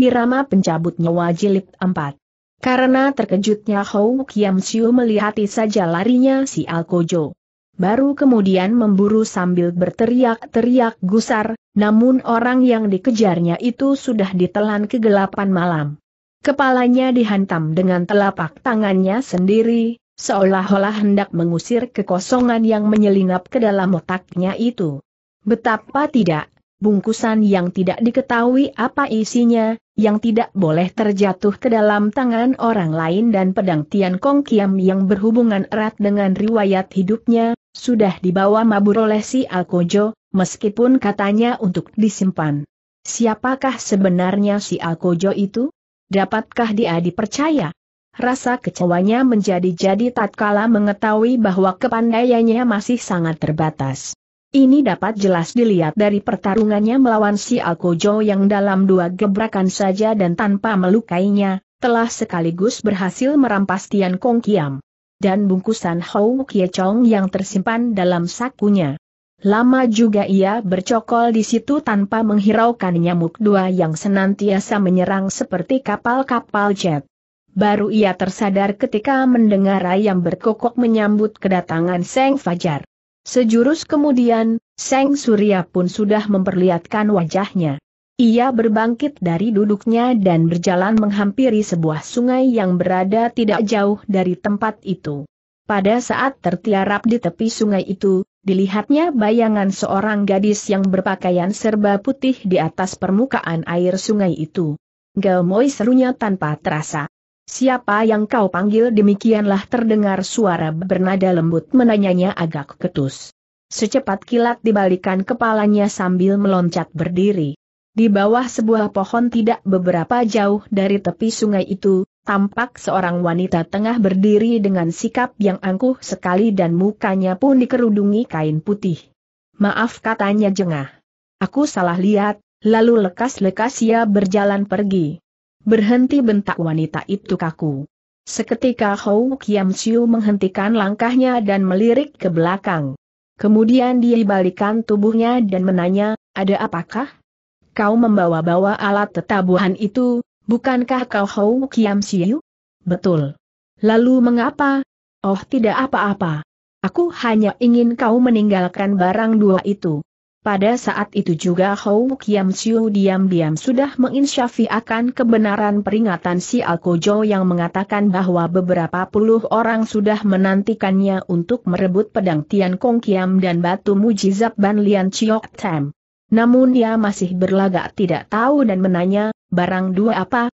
Irama pencabut nyawa jilid 4. Karena terkejutnya Hou Kiam Siu melihati saja larinya si Alkojo. Baru kemudian memburu sambil berteriak-teriak gusar, namun orang yang dikejarnya itu sudah ditelan kegelapan malam. Kepalanya dihantam dengan telapak tangannya sendiri, seolah-olah hendak mengusir kekosongan yang menyelinap ke dalam otaknya itu. Betapa tidak, bungkusan yang tidak diketahui apa isinya, yang tidak boleh terjatuh ke dalam tangan orang lain dan pedang Tian Kong Kiam yang berhubungan erat dengan riwayat hidupnya, sudah dibawa mabur oleh si Alkojo, meskipun katanya untuk disimpan. Siapakah sebenarnya si Alkojo itu? Dapatkah dia dipercaya? Rasa kecewanya menjadi-jadi tatkala mengetahui bahwa kepandaiannya masih sangat terbatas. Ini dapat jelas dilihat dari pertarungannya melawan si Alkojo yang dalam dua gebrakan saja dan tanpa melukainya, telah sekaligus berhasil merampas Tian Kong Kiam. Dan bungkusan Hou Kie Chong yang tersimpan dalam sakunya. Lama juga ia bercokol di situ tanpa menghiraukan nyamuk dua yang senantiasa menyerang seperti kapal-kapal jet. Baru ia tersadar ketika mendengar ayam berkokok menyambut kedatangan Seng Fajar. Sejurus kemudian, Seng Surya pun sudah memperlihatkan wajahnya. Ia berbangkit dari duduknya dan berjalan menghampiri sebuah sungai yang berada tidak jauh dari tempat itu. Pada saat tertiarap di tepi sungai itu, dilihatnya bayangan seorang gadis yang berpakaian serba putih di atas permukaan air sungai itu. Gemoy serunya tanpa terasa. Siapa yang kau panggil demikianlah terdengar suara bernada lembut menanyanya agak ketus. Secepat kilat dibalikan kepalanya sambil meloncat berdiri. Di bawah sebuah pohon tidak beberapa jauh dari tepi sungai itu, tampak seorang wanita tengah berdiri dengan sikap yang angkuh sekali dan mukanya pun dikerudungi kain putih. Maaf katanya jengah. Aku salah lihat, lalu lekas-lekas ia berjalan pergi. Berhenti bentak wanita itu kaku. Seketika Hou Kiam Siu menghentikan langkahnya dan melirik ke belakang. Kemudian dia dibalikan tubuhnya dan menanya, ada apakah? Kau membawa-bawa alat tetabuhan itu, bukankah kau Hou Kiam Siu? Betul. Lalu mengapa? Oh tidak apa-apa. Aku hanya ingin kau meninggalkan barang dua itu. Pada saat itu juga Hou Kiam Siu diam-diam sudah menginsyafi akan kebenaran peringatan si Alkojo yang mengatakan bahwa beberapa puluh orang sudah menantikannya untuk merebut pedang Tian Kong Kiam dan batu mujizat Ban Lian Chiok Tam. Namun dia masih berlagak tidak tahu dan menanya, barang dua apa?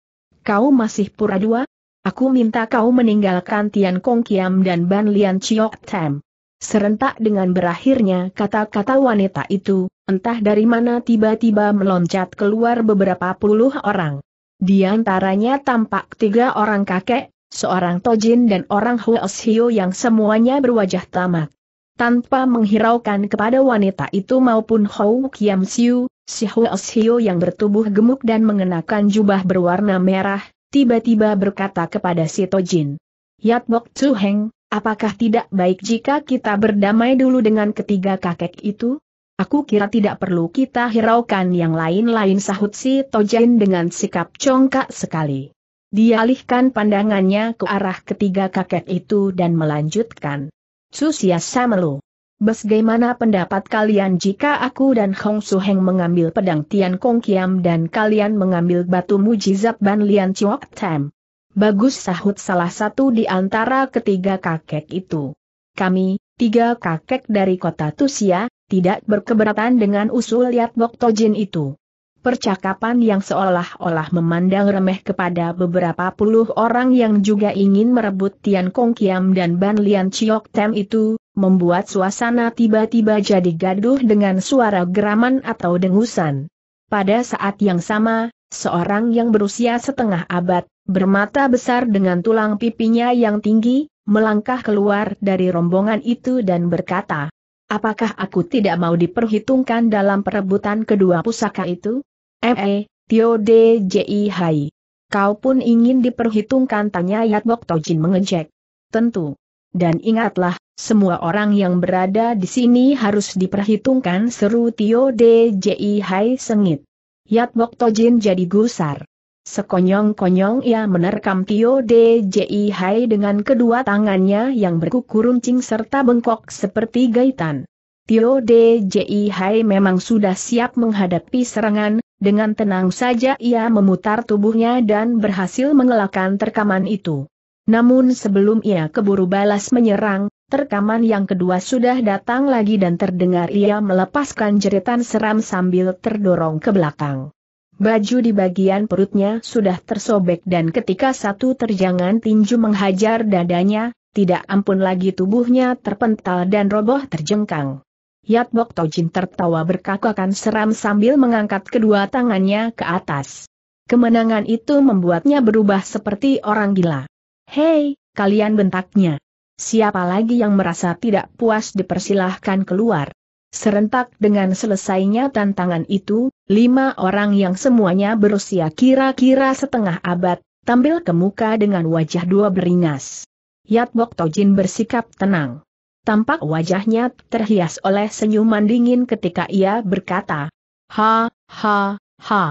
Kau masih pura dua? Aku minta kau meninggalkan Tian Kong Kiam dan Ban Lian Chiok Tam. Serentak dengan berakhirnya kata-kata wanita itu, entah dari mana tiba-tiba meloncat keluar beberapa puluh orang. Di antaranya tampak tiga orang kakek, seorang Tojin dan orang Huoshio yang semuanya berwajah tamak. Tanpa menghiraukan kepada wanita itu maupun Hou Kiam Siu, si Huoshio yang bertubuh gemuk dan mengenakan jubah berwarna merah, tiba-tiba berkata kepada si Tojin. Yat Bok Tsu Heng, Apakah tidak baik jika kita berdamai dulu dengan ketiga kakek itu? Aku kira tidak perlu kita hiraukan yang lain-lain sahut si Tojin dengan sikap congkak sekali. Dialihkan pandangannya ke arah ketiga kakek itu dan melanjutkan. Susia Samelu. Bagaimana pendapat kalian jika aku dan Hong Heng mengambil pedang Tian Kong Kiam dan kalian mengambil batu mujizat Ban Lian Chiok Tam? Bagus sahut salah satu di antara ketiga kakek itu. Kami, tiga kakek dari kota Tusia, tidak berkeberatan dengan usul Liat Boktojin itu. Percakapan yang seolah-olah memandang remeh kepada beberapa puluh orang yang juga ingin merebut Tian Kong Kiam dan Ban Lian Chiok Tem itu, membuat suasana tiba-tiba jadi gaduh dengan suara geraman atau dengusan. Pada saat yang sama, seorang yang berusia setengah abad, Bermata besar dengan tulang pipinya yang tinggi, melangkah keluar dari rombongan itu dan berkata, Apakah aku tidak mau diperhitungkan dalam perebutan kedua pusaka itu? Eh, eh Tio De Ji Hai. Kau pun ingin diperhitungkan tanya Yatbok Tojin mengejek. Tentu. Dan ingatlah, semua orang yang berada di sini harus diperhitungkan seru Tio De Ji Hai sengit. Yatbok Tojin jadi gusar. Sekonyong-konyong ia menerkam Tio DJI Hai dengan kedua tangannya yang berkuku runcing serta bengkok seperti gaitan. Tio DJI Hai memang sudah siap menghadapi serangan, dengan tenang saja ia memutar tubuhnya dan berhasil mengelakkan terkaman itu. Namun sebelum ia keburu balas menyerang, terkaman yang kedua sudah datang lagi dan terdengar ia melepaskan jeritan seram sambil terdorong ke belakang. Baju di bagian perutnya sudah tersobek dan ketika satu terjangan tinju menghajar dadanya, tidak ampun lagi tubuhnya terpental dan roboh terjengkang. Yat Bok Tojin tertawa berkakakan seram sambil mengangkat kedua tangannya ke atas. Kemenangan itu membuatnya berubah seperti orang gila. Hei, kalian bentaknya. Siapa lagi yang merasa tidak puas dipersilahkan keluar. Serentak dengan selesainya tantangan itu, lima orang yang semuanya berusia kira-kira setengah abad, tampil ke muka dengan wajah dua beringas. Yatbok Tojin bersikap tenang. Tampak wajahnya terhias oleh senyuman dingin ketika ia berkata, Ha, ha, ha.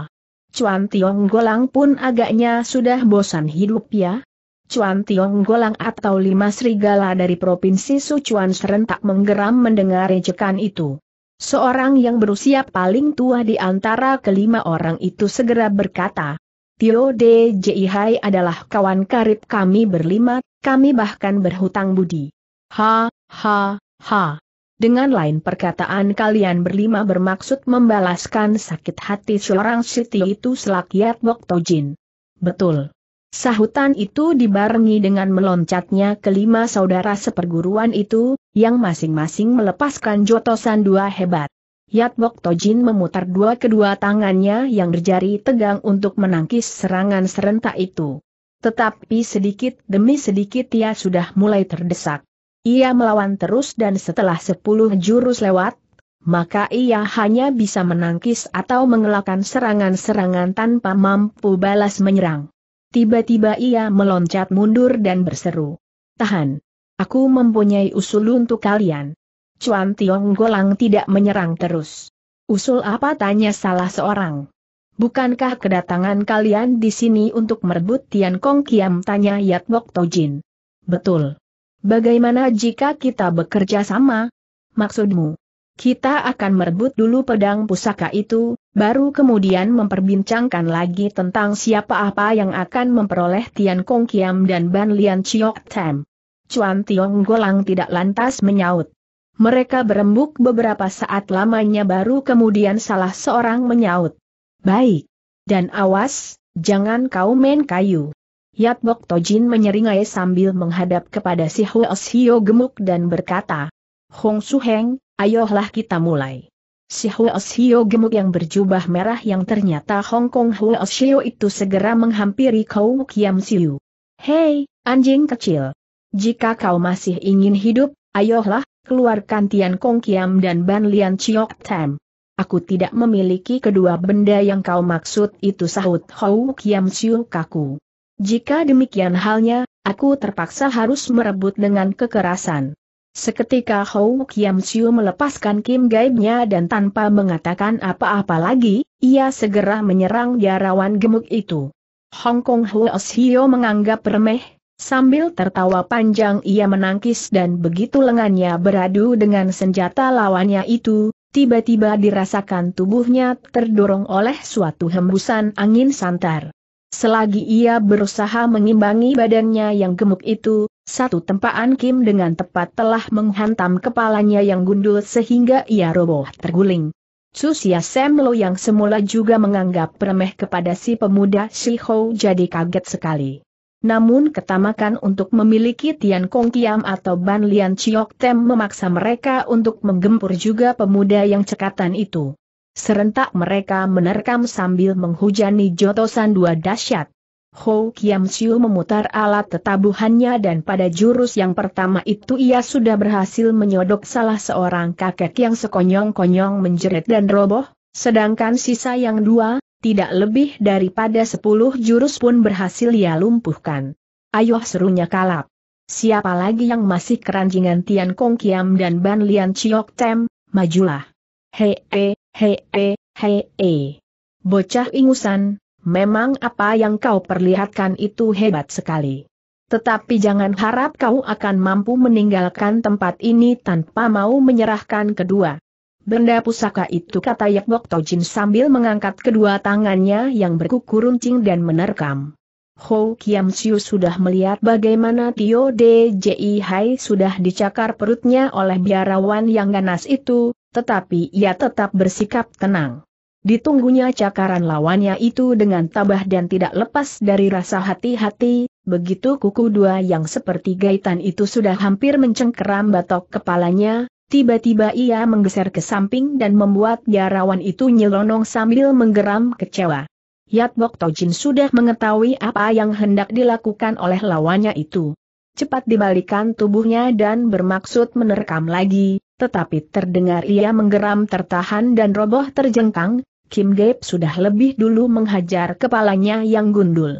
Cuan Tiong Golang pun agaknya sudah bosan hidup ya? Cuan Tiong Golang atau lima serigala dari Provinsi Sichuan serentak menggeram mendengar ejekan itu. Seorang yang berusia paling tua di antara kelima orang itu segera berkata, Tio De Jihai adalah kawan karib kami berlima, kami bahkan berhutang budi. Ha, ha, ha. Dengan lain perkataan kalian berlima bermaksud membalaskan sakit hati seorang Siti itu selakiat Bok Tojin. Betul. Sahutan itu dibarengi dengan meloncatnya kelima saudara seperguruan itu, yang masing-masing melepaskan jotosan dua hebat. Yat Bok Tojin memutar dua kedua tangannya yang berjari tegang untuk menangkis serangan serentak itu. Tetapi sedikit demi sedikit ia sudah mulai terdesak. Ia melawan terus dan setelah sepuluh jurus lewat, maka ia hanya bisa menangkis atau mengelakkan serangan-serangan tanpa mampu balas menyerang. Tiba-tiba ia meloncat mundur dan berseru. Tahan. Aku mempunyai usul untuk kalian. Cuan Tiong Golang tidak menyerang terus. Usul apa tanya salah seorang. Bukankah kedatangan kalian di sini untuk merebut Tian Kong Kiam tanya Yat Wok Tojin. Betul. Bagaimana jika kita bekerja sama? Maksudmu? kita akan merebut dulu pedang pusaka itu, baru kemudian memperbincangkan lagi tentang siapa apa yang akan memperoleh Tian Kong Kiam dan Ban Lian Chiok Tam. Chuan Tiong Golang tidak lantas menyaut. Mereka berembuk beberapa saat lamanya baru kemudian salah seorang menyaut. Baik. Dan awas, jangan kau main kayu. Yat Bok Tojin menyeringai sambil menghadap kepada si Huos Hio gemuk dan berkata, Hong Su Heng, Ayolah kita mulai. Si Huoshio gemuk yang berjubah merah yang ternyata Hong Kong Huoshio itu segera menghampiri Kau Kiam Siu. Hei, anjing kecil. Jika kau masih ingin hidup, ayolah, keluarkan Tian Kong Kiam dan Ban Lian Chiok Tam. Aku tidak memiliki kedua benda yang kau maksud itu sahut Hou Kiam Siu kaku. Jika demikian halnya, aku terpaksa harus merebut dengan kekerasan. Seketika Hou Kiam Siu melepaskan Kim Gaibnya dan tanpa mengatakan apa-apa lagi, ia segera menyerang Jarawan gemuk itu. Hong Kong Huos Hio menganggap remeh, sambil tertawa panjang ia menangkis dan begitu lengannya beradu dengan senjata lawannya itu, tiba-tiba dirasakan tubuhnya terdorong oleh suatu hembusan angin santar. Selagi ia berusaha mengimbangi badannya yang gemuk itu, satu tempaan Kim dengan tepat telah menghantam kepalanya yang gundul sehingga ia roboh terguling. Susia Semlo yang semula juga menganggap remeh kepada si pemuda Shi Ho jadi kaget sekali. Namun ketamakan untuk memiliki Tian Kong Kiam atau Ban Lian Chiok Tem memaksa mereka untuk menggempur juga pemuda yang cekatan itu. Serentak mereka menerkam sambil menghujani jotosan dua dahsyat. Hou Kiam Siu memutar alat tetabuhannya dan pada jurus yang pertama itu ia sudah berhasil menyodok salah seorang kakek yang sekonyong-konyong menjerit dan roboh, sedangkan sisa yang dua, tidak lebih daripada sepuluh jurus pun berhasil ia lumpuhkan. Ayoh serunya kalap. Siapa lagi yang masih keranjingan Tian Kong Kiam dan Ban Lian Chiok Tem, majulah. Hei, hei, hei, hei, hei. Bocah ingusan, Memang apa yang kau perlihatkan itu hebat sekali. Tetapi jangan harap kau akan mampu meninggalkan tempat ini tanpa mau menyerahkan kedua. Benda pusaka itu kata Yakbok Tojin sambil mengangkat kedua tangannya yang berkuku runcing dan menerkam. Ho Kiam Siu sudah melihat bagaimana Tio DJI Hai sudah dicakar perutnya oleh biarawan yang ganas itu, tetapi ia tetap bersikap tenang. Ditunggunya cakaran lawannya itu dengan tabah dan tidak lepas dari rasa hati-hati, begitu kuku dua yang seperti gaitan itu sudah hampir mencengkeram batok kepalanya, tiba-tiba ia menggeser ke samping dan membuat biarawan itu nyelonong sambil menggeram kecewa. Yat Bok Tojin sudah mengetahui apa yang hendak dilakukan oleh lawannya itu. Cepat dibalikan tubuhnya dan bermaksud menerkam lagi, tetapi terdengar ia menggeram tertahan dan roboh terjengkang, Kim Gap sudah lebih dulu menghajar kepalanya yang gundul.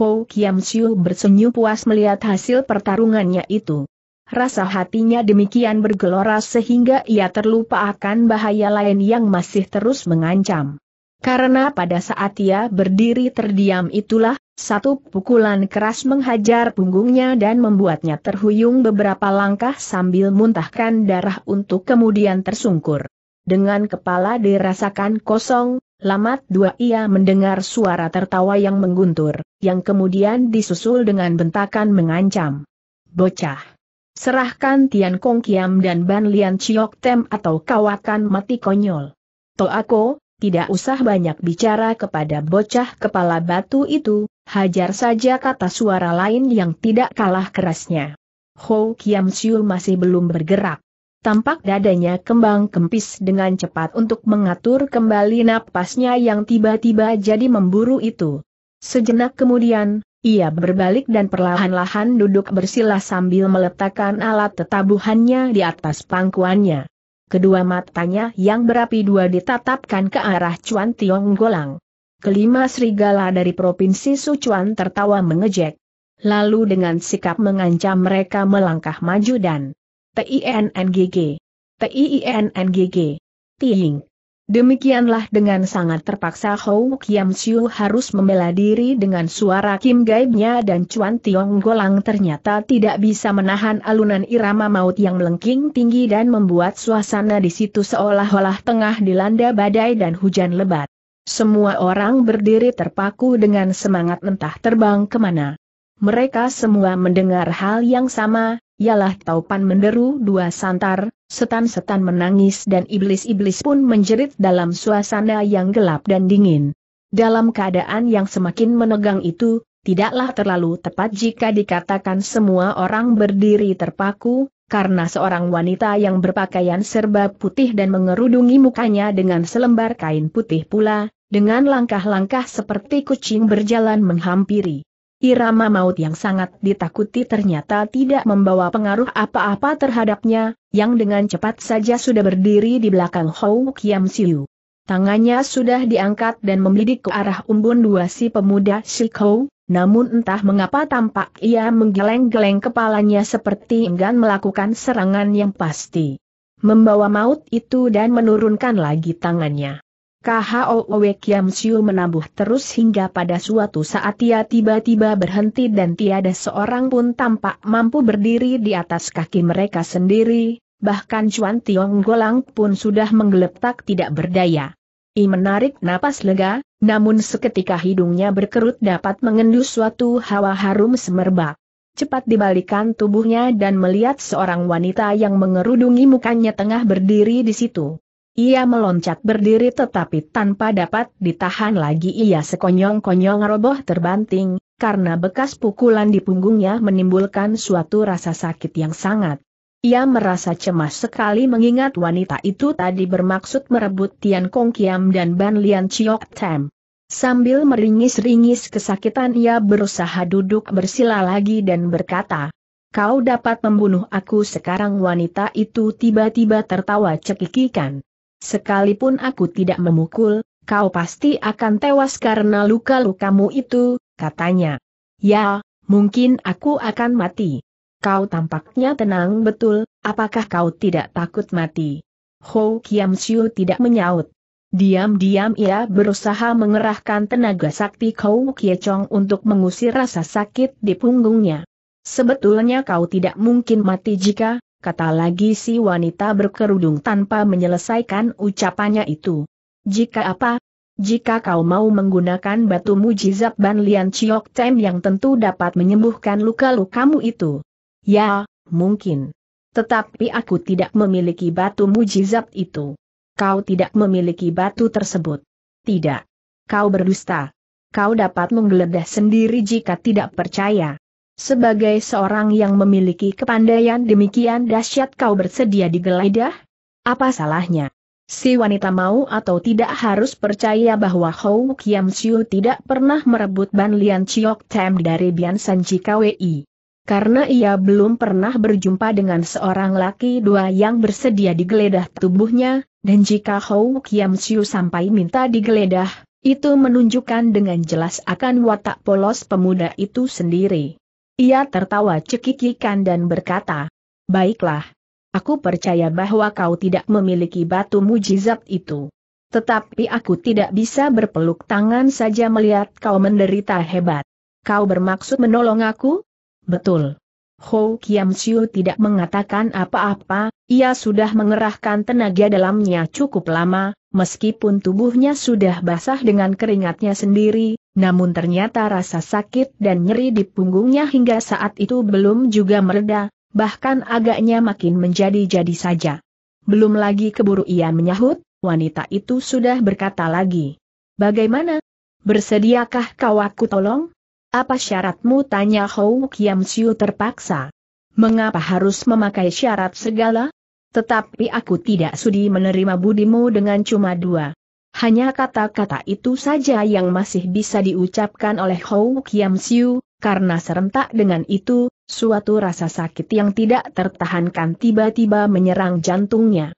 Ho Kiam Siu bersenyum puas melihat hasil pertarungannya itu. Rasa hatinya demikian bergelora sehingga ia terlupa akan bahaya lain yang masih terus mengancam. Karena pada saat ia berdiri terdiam itulah, satu pukulan keras menghajar punggungnya dan membuatnya terhuyung beberapa langkah sambil muntahkan darah untuk kemudian tersungkur dengan kepala dirasakan kosong, lamat dua ia mendengar suara tertawa yang mengguntur, yang kemudian disusul dengan bentakan mengancam. Bocah! Serahkan Tian Kong Kiam dan Ban Lian Chiok Tem atau kawakan mati konyol. aku, tidak usah banyak bicara kepada bocah kepala batu itu, hajar saja kata suara lain yang tidak kalah kerasnya. Ho Kiam Siu masih belum bergerak tampak dadanya kembang kempis dengan cepat untuk mengatur kembali napasnya yang tiba-tiba jadi memburu itu. Sejenak kemudian, ia berbalik dan perlahan-lahan duduk bersila sambil meletakkan alat tetabuhannya di atas pangkuannya. Kedua matanya yang berapi dua ditatapkan ke arah Cuan Tiong Golang. Kelima serigala dari Provinsi Sichuan tertawa mengejek. Lalu dengan sikap mengancam mereka melangkah maju dan TINNGG. TINNGG. Ting. Demikianlah dengan sangat terpaksa Hou Kiam Siu harus membela diri dengan suara Kim gaibnya dan Chuan Tiong Golang ternyata tidak bisa menahan alunan irama maut yang melengking tinggi dan membuat suasana di situ seolah-olah tengah dilanda badai dan hujan lebat. Semua orang berdiri terpaku dengan semangat entah terbang kemana. Mereka semua mendengar hal yang sama, Ialah taupan menderu dua santar, setan-setan menangis dan iblis-iblis pun menjerit dalam suasana yang gelap dan dingin. Dalam keadaan yang semakin menegang itu, tidaklah terlalu tepat jika dikatakan semua orang berdiri terpaku, karena seorang wanita yang berpakaian serba putih dan mengerudungi mukanya dengan selembar kain putih pula, dengan langkah-langkah seperti kucing berjalan menghampiri. Irama maut yang sangat ditakuti ternyata tidak membawa pengaruh apa-apa terhadapnya, yang dengan cepat saja sudah berdiri di belakang Hou Kiam Siu. Tangannya sudah diangkat dan membidik ke arah umbun dua si pemuda Shikou, namun entah mengapa tampak ia menggeleng-geleng kepalanya seperti enggan melakukan serangan yang pasti. Membawa maut itu dan menurunkan lagi tangannya. KHOW Kiam Siu menambuh terus hingga pada suatu saat ia tiba-tiba berhenti dan tiada seorang pun tampak mampu berdiri di atas kaki mereka sendiri, bahkan Chuan Tiong Golang pun sudah menggeletak tidak berdaya. I menarik napas lega, namun seketika hidungnya berkerut dapat mengendus suatu hawa harum semerbak cepat dibalikan tubuhnya dan melihat seorang wanita yang mengerudungi mukanya tengah berdiri di situ. Ia meloncat berdiri tetapi tanpa dapat ditahan lagi ia sekonyong-konyong roboh terbanting, karena bekas pukulan di punggungnya menimbulkan suatu rasa sakit yang sangat. Ia merasa cemas sekali mengingat wanita itu tadi bermaksud merebut Tian Kong Kiam dan Ban Lian Chiok Tem. Sambil meringis-ringis kesakitan ia berusaha duduk bersila lagi dan berkata, Kau dapat membunuh aku sekarang wanita itu tiba-tiba tertawa cekikikan. Sekalipun aku tidak memukul, kau pasti akan tewas karena luka-lukamu itu, katanya. Ya, mungkin aku akan mati. Kau tampaknya tenang betul, apakah kau tidak takut mati? Ho Kiam Siu tidak menyaut. Diam-diam ia berusaha mengerahkan tenaga sakti Kau Kie Chong untuk mengusir rasa sakit di punggungnya. Sebetulnya kau tidak mungkin mati jika, kata lagi si wanita berkerudung tanpa menyelesaikan ucapannya itu. Jika apa? Jika kau mau menggunakan batu mujizat Ban Lian Chiok Tem yang tentu dapat menyembuhkan luka-lukamu itu. Ya, mungkin. Tetapi aku tidak memiliki batu mujizat itu. Kau tidak memiliki batu tersebut. Tidak. Kau berdusta. Kau dapat menggeledah sendiri jika tidak percaya. Sebagai seorang yang memiliki kepandaian demikian dahsyat kau bersedia digeledah? Apa salahnya? Si wanita mau atau tidak harus percaya bahwa Hou Kiam Siu tidak pernah merebut Ban Lian Chiok Tem dari Bian San Wei. Karena ia belum pernah berjumpa dengan seorang laki dua yang bersedia digeledah tubuhnya, dan jika Hou Kiam Siu sampai minta digeledah, itu menunjukkan dengan jelas akan watak polos pemuda itu sendiri. Ia tertawa cekikikan dan berkata, Baiklah. Aku percaya bahwa kau tidak memiliki batu mujizat itu. Tetapi aku tidak bisa berpeluk tangan saja melihat kau menderita hebat. Kau bermaksud menolong aku? Betul. Ho Kiam Siu tidak mengatakan apa-apa, ia sudah mengerahkan tenaga dalamnya cukup lama, meskipun tubuhnya sudah basah dengan keringatnya sendiri, namun ternyata rasa sakit dan nyeri di punggungnya hingga saat itu belum juga mereda, bahkan agaknya makin menjadi-jadi saja. Belum lagi keburu ia menyahut, wanita itu sudah berkata lagi. Bagaimana? Bersediakah kau aku tolong? Apa syaratmu? Tanya Hou Kiam Siu terpaksa. Mengapa harus memakai syarat segala? Tetapi aku tidak sudi menerima budimu dengan cuma dua. Hanya kata-kata itu saja yang masih bisa diucapkan oleh Hou Kiam Siu, karena serentak dengan itu, suatu rasa sakit yang tidak tertahankan tiba-tiba menyerang jantungnya.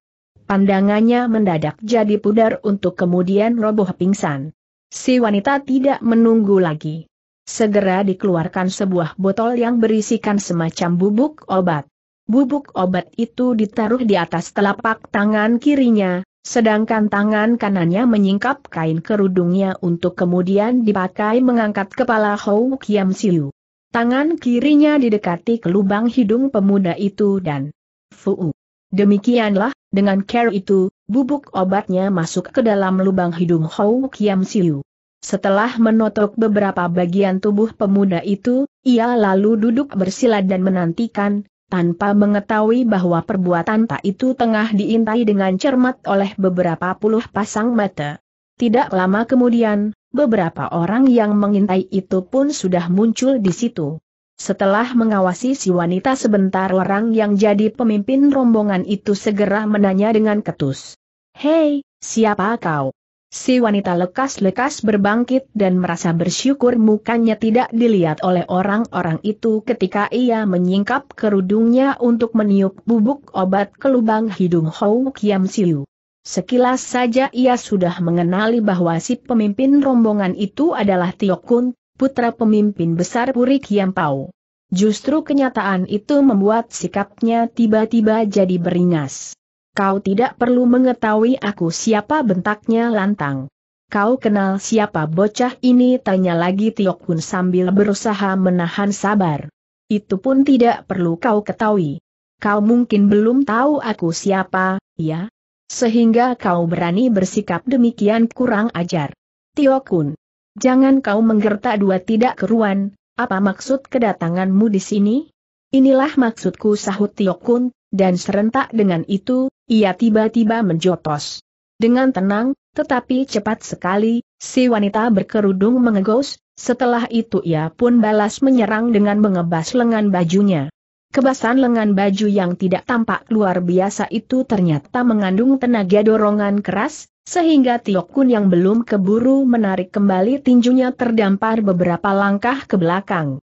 Pandangannya mendadak jadi pudar untuk kemudian roboh pingsan. Si wanita tidak menunggu lagi. Segera dikeluarkan sebuah botol yang berisikan semacam bubuk obat. Bubuk obat itu ditaruh di atas telapak tangan kirinya, sedangkan tangan kanannya menyingkap kain kerudungnya untuk kemudian dipakai mengangkat kepala Hou Kiam Siu. Tangan kirinya didekati ke lubang hidung pemuda itu dan Fuu. Demikianlah, dengan care itu, bubuk obatnya masuk ke dalam lubang hidung Hou Kiam Siu. Setelah menotok beberapa bagian tubuh pemuda itu, ia lalu duduk bersila dan menantikan, tanpa mengetahui bahwa perbuatan tak itu tengah diintai dengan cermat oleh beberapa puluh pasang mata. Tidak lama kemudian, beberapa orang yang mengintai itu pun sudah muncul di situ. Setelah mengawasi si wanita sebentar orang yang jadi pemimpin rombongan itu segera menanya dengan ketus. Hei, siapa kau? Si wanita lekas-lekas berbangkit dan merasa bersyukur mukanya tidak dilihat oleh orang-orang itu ketika ia menyingkap kerudungnya untuk meniup bubuk obat ke lubang hidung Hou Kiam Siu. Sekilas saja ia sudah mengenali bahwa si pemimpin rombongan itu adalah Tio Kun, putra pemimpin besar Puri Kiam Pau. Justru kenyataan itu membuat sikapnya tiba-tiba jadi beringas. Kau tidak perlu mengetahui aku siapa bentaknya lantang. Kau kenal siapa bocah ini tanya lagi Tiok Hun sambil berusaha menahan sabar. Itu pun tidak perlu kau ketahui. Kau mungkin belum tahu aku siapa, ya? Sehingga kau berani bersikap demikian kurang ajar. Tiok Hun. Jangan kau menggertak dua tidak keruan, apa maksud kedatanganmu di sini? Inilah maksudku sahut Tiokun, dan serentak dengan itu, ia tiba-tiba menjotos. Dengan tenang, tetapi cepat sekali, si wanita berkerudung mengegos, setelah itu ia pun balas menyerang dengan mengebas lengan bajunya. Kebasan lengan baju yang tidak tampak luar biasa itu ternyata mengandung tenaga dorongan keras, sehingga Tiokun yang belum keburu menarik kembali tinjunya terdampar beberapa langkah ke belakang.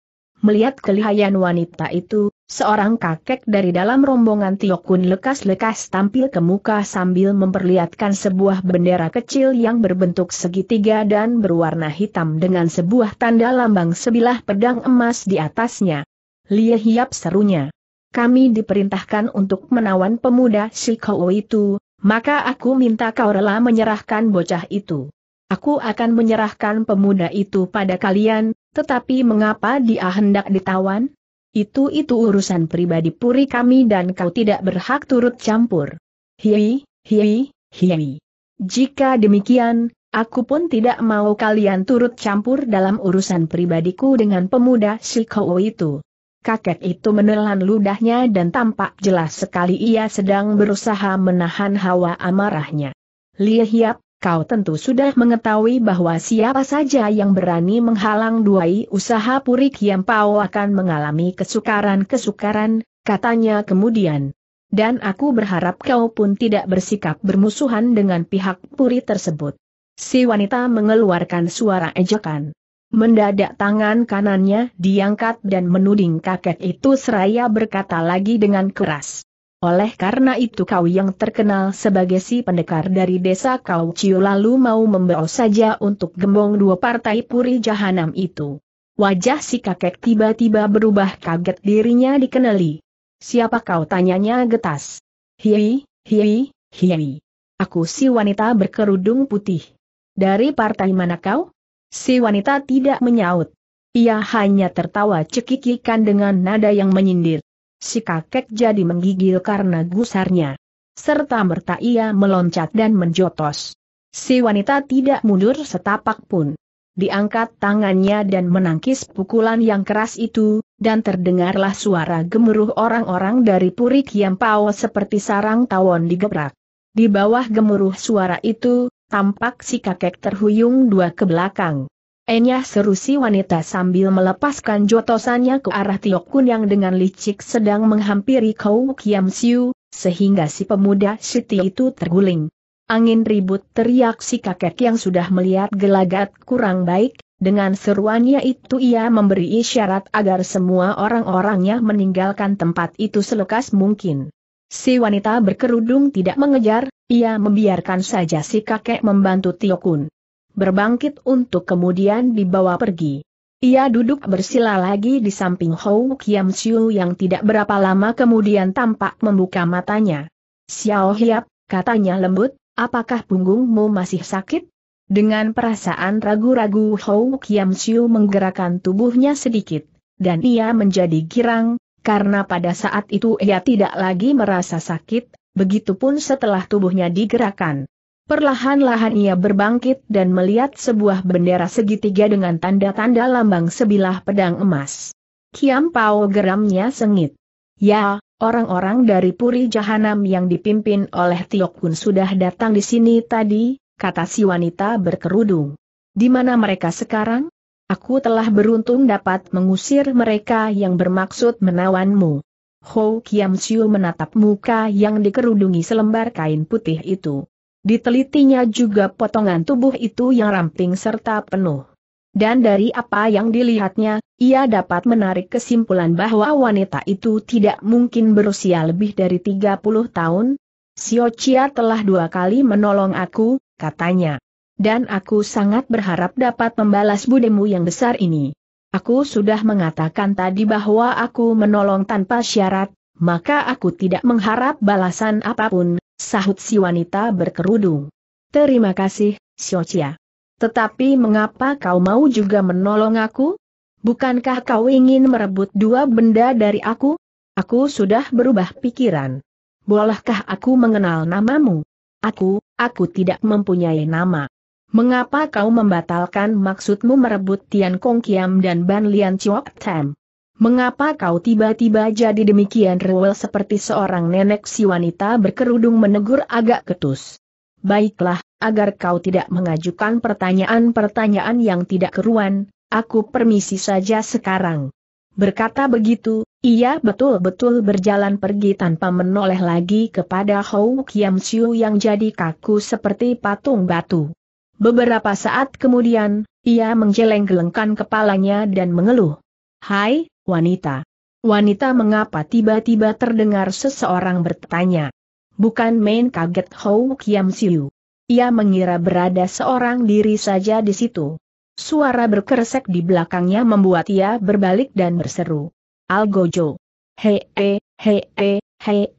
Melihat kelihayan wanita itu, seorang kakek dari dalam rombongan Tiokun lekas-lekas tampil ke muka sambil memperlihatkan sebuah bendera kecil yang berbentuk segitiga dan berwarna hitam dengan sebuah tanda lambang sebilah pedang emas di atasnya. Lie Hiap serunya. Kami diperintahkan untuk menawan pemuda Shikowo itu, maka aku minta kau rela menyerahkan bocah itu. Aku akan menyerahkan pemuda itu pada kalian, tetapi mengapa dia hendak ditawan? Itu-itu urusan pribadi puri kami dan kau tidak berhak turut campur. Hihi, hihi, hihi. Jika demikian, aku pun tidak mau kalian turut campur dalam urusan pribadiku dengan pemuda Shikowo itu. Kakek itu menelan ludahnya dan tampak jelas sekali ia sedang berusaha menahan hawa amarahnya. Lihiap kau tentu sudah mengetahui bahwa siapa saja yang berani menghalang duai usaha Puri Pao akan mengalami kesukaran-kesukaran, katanya kemudian. Dan aku berharap kau pun tidak bersikap bermusuhan dengan pihak Puri tersebut. Si wanita mengeluarkan suara ejekan. Mendadak tangan kanannya diangkat dan menuding kakek itu seraya berkata lagi dengan keras. Oleh karena itu kau yang terkenal sebagai si pendekar dari desa kau Ciu lalu mau membawa saja untuk gembong dua partai puri jahanam itu. Wajah si kakek tiba-tiba berubah kaget dirinya dikenali. Siapa kau tanyanya getas. Hihi, hihi, hihi. Aku si wanita berkerudung putih. Dari partai mana kau? Si wanita tidak menyaut. Ia hanya tertawa cekikikan dengan nada yang menyindir si kakek jadi menggigil karena gusarnya. Serta merta ia meloncat dan menjotos. Si wanita tidak mundur setapak pun. Diangkat tangannya dan menangkis pukulan yang keras itu, dan terdengarlah suara gemuruh orang-orang dari Puri Kiampao seperti sarang tawon digebrak. Di bawah gemuruh suara itu, tampak si kakek terhuyung dua ke belakang. Enyah seru si wanita sambil melepaskan jotosannya ke arah Tio Kun yang dengan licik sedang menghampiri Kau Kiam Siu, sehingga si pemuda Siti itu terguling. Angin ribut teriak si kakek yang sudah melihat gelagat kurang baik, dengan seruannya itu ia memberi isyarat agar semua orang-orangnya meninggalkan tempat itu selekas mungkin. Si wanita berkerudung tidak mengejar, ia membiarkan saja si kakek membantu Tio Kun berbangkit untuk kemudian dibawa pergi. Ia duduk bersila lagi di samping Hou Kiam Siu yang tidak berapa lama kemudian tampak membuka matanya. Xiao Hiap, katanya lembut, apakah punggungmu masih sakit? Dengan perasaan ragu-ragu Hou Kiam Siu menggerakkan tubuhnya sedikit, dan ia menjadi girang, karena pada saat itu ia tidak lagi merasa sakit, begitupun setelah tubuhnya digerakkan. Perlahan-lahan ia berbangkit dan melihat sebuah bendera segitiga dengan tanda-tanda lambang sebilah pedang emas. Kiam Pao geramnya sengit. Ya, orang-orang dari Puri Jahanam yang dipimpin oleh Tiok Kun sudah datang di sini tadi, kata si wanita berkerudung. Di mana mereka sekarang? Aku telah beruntung dapat mengusir mereka yang bermaksud menawanmu. Hou Kiam Siu menatap muka yang dikerudungi selembar kain putih itu. Ditelitinya juga potongan tubuh itu yang ramping serta penuh. Dan dari apa yang dilihatnya, ia dapat menarik kesimpulan bahwa wanita itu tidak mungkin berusia lebih dari 30 tahun. Sio Chia telah dua kali menolong aku, katanya. Dan aku sangat berharap dapat membalas budemu yang besar ini. Aku sudah mengatakan tadi bahwa aku menolong tanpa syarat, maka aku tidak mengharap balasan apapun, sahut si wanita berkerudung. Terima kasih, Xiochia. Tetapi mengapa kau mau juga menolong aku? Bukankah kau ingin merebut dua benda dari aku? Aku sudah berubah pikiran. Bolehkah aku mengenal namamu? Aku, aku tidak mempunyai nama. Mengapa kau membatalkan maksudmu merebut Tian Kong Kiam dan Ban Lian Chiok Tam? Mengapa kau tiba-tiba jadi demikian rewel seperti seorang nenek si wanita berkerudung menegur agak ketus? Baiklah, agar kau tidak mengajukan pertanyaan-pertanyaan yang tidak keruan, aku permisi saja sekarang. Berkata begitu, ia betul-betul berjalan pergi tanpa menoleh lagi kepada Hou Kiam Siu yang jadi kaku seperti patung batu. Beberapa saat kemudian, ia menjeleng-gelengkan kepalanya dan mengeluh. Hai, wanita. Wanita mengapa tiba-tiba terdengar seseorang bertanya. Bukan main kaget Hou Kiam Siu. Ia mengira berada seorang diri saja di situ. Suara berkeresek di belakangnya membuat ia berbalik dan berseru. Algojo. Hei, hei, hei, hei,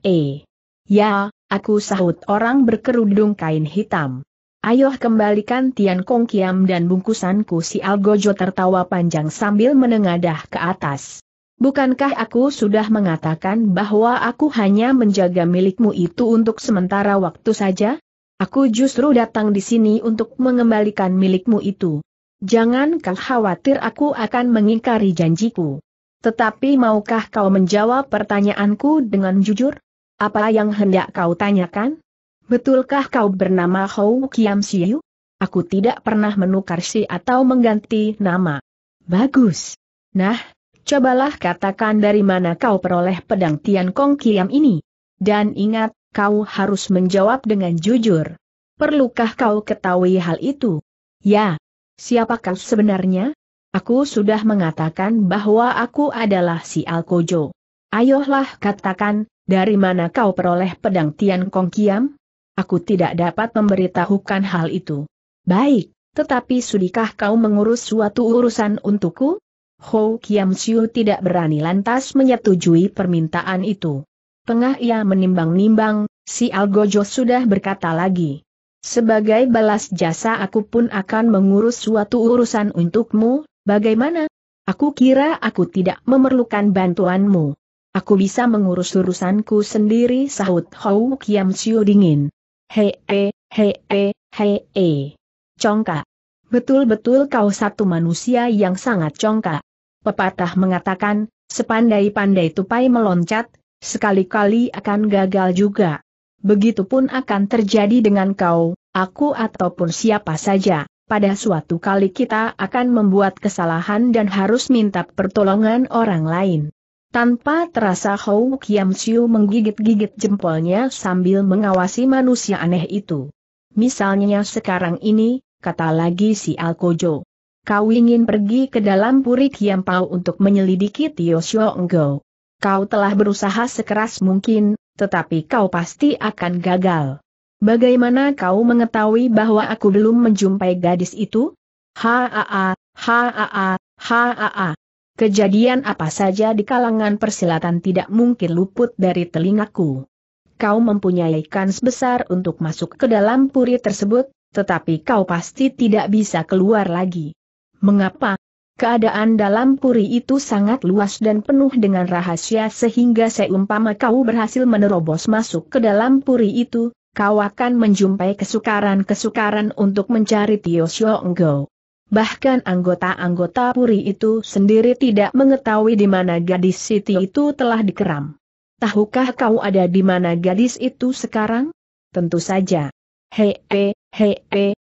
hei. Ya, aku sahut orang berkerudung kain hitam. Ayo kembalikan Tian Kong Kiam dan bungkusanku si Algojo tertawa panjang sambil menengadah ke atas. Bukankah aku sudah mengatakan bahwa aku hanya menjaga milikmu itu untuk sementara waktu saja? Aku justru datang di sini untuk mengembalikan milikmu itu. Jangan kau khawatir aku akan mengingkari janjiku. Tetapi maukah kau menjawab pertanyaanku dengan jujur? Apa yang hendak kau tanyakan? Betulkah kau bernama Hou Kiam Siu? Aku tidak pernah menukar si atau mengganti nama. Bagus. Nah, cobalah katakan dari mana kau peroleh pedang Tian Kong Kiam ini. Dan ingat, kau harus menjawab dengan jujur. Perlukah kau ketahui hal itu? Ya. Siapakah sebenarnya? Aku sudah mengatakan bahwa aku adalah si Alkojo. Ayolah katakan, dari mana kau peroleh pedang Tian Kong Kiam? Aku tidak dapat memberitahukan hal itu. Baik, tetapi sudikah kau mengurus suatu urusan untukku? Ho Kiam Siu tidak berani lantas menyetujui permintaan itu. Tengah ia menimbang-nimbang, si Algojo sudah berkata lagi. Sebagai balas jasa aku pun akan mengurus suatu urusan untukmu, bagaimana? Aku kira aku tidak memerlukan bantuanmu. Aku bisa mengurus urusanku sendiri sahut Hou Kiam Siu dingin. Hei, e, hei, e, hei, hei, hei. Congkak. Betul-betul kau satu manusia yang sangat congkak. Pepatah mengatakan, sepandai-pandai tupai meloncat, sekali-kali akan gagal juga. Begitupun akan terjadi dengan kau, aku ataupun siapa saja. Pada suatu kali kita akan membuat kesalahan dan harus minta pertolongan orang lain. Tanpa terasa Hou Kiam Siu menggigit-gigit jempolnya sambil mengawasi manusia aneh itu. Misalnya sekarang ini, kata lagi si Alkojo. Kau ingin pergi ke dalam puri Kiam Pau untuk menyelidiki Tio Siu Enggo. Kau telah berusaha sekeras mungkin, tetapi kau pasti akan gagal. Bagaimana kau mengetahui bahwa aku belum menjumpai gadis itu? Haa, haa, haa, haa, haa. Kejadian apa saja di kalangan persilatan tidak mungkin luput dari telingaku. Kau mempunyai kans besar untuk masuk ke dalam puri tersebut, tetapi kau pasti tidak bisa keluar lagi. Mengapa? Keadaan dalam puri itu sangat luas dan penuh dengan rahasia sehingga seumpama kau berhasil menerobos masuk ke dalam puri itu, kau akan menjumpai kesukaran-kesukaran untuk mencari Tio Xionggo. Bahkan anggota-anggota puri itu sendiri tidak mengetahui di mana gadis Siti itu telah dikeram. Tahukah kau ada di mana gadis itu sekarang? Tentu saja. Hei, hei, hei, hei,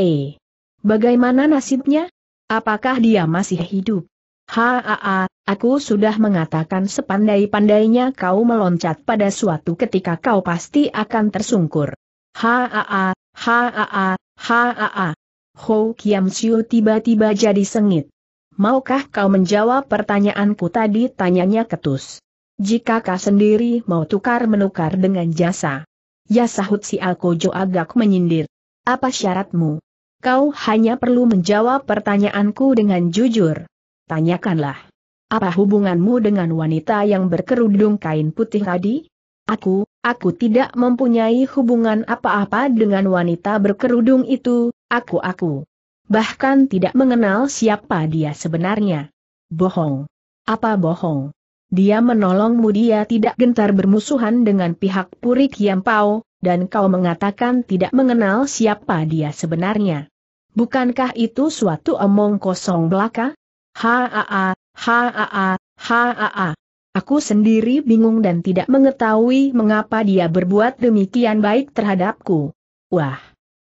hei. Bagaimana nasibnya? Apakah dia masih hidup? Haa, aku sudah mengatakan sepandai-pandainya kau meloncat pada suatu ketika kau pasti akan tersungkur. Haa, haa, haa, haa. Hou Kiam Siu tiba-tiba jadi sengit. Maukah kau menjawab pertanyaanku tadi? Tanyanya ketus. Jika kau sendiri mau tukar-menukar dengan jasa. Ya sahut si Alkojo agak menyindir. Apa syaratmu? Kau hanya perlu menjawab pertanyaanku dengan jujur. Tanyakanlah. Apa hubunganmu dengan wanita yang berkerudung kain putih tadi? Aku, aku tidak mempunyai hubungan apa-apa dengan wanita berkerudung itu, aku-aku. Bahkan tidak mengenal siapa dia sebenarnya. Bohong. Apa bohong? Dia menolongmu dia tidak gentar bermusuhan dengan pihak Puri Kiampau, dan kau mengatakan tidak mengenal siapa dia sebenarnya. Bukankah itu suatu omong kosong belaka? Ha, ha, ha-a-a, ha, a a Aku sendiri bingung dan tidak mengetahui mengapa dia berbuat demikian baik terhadapku. Wah!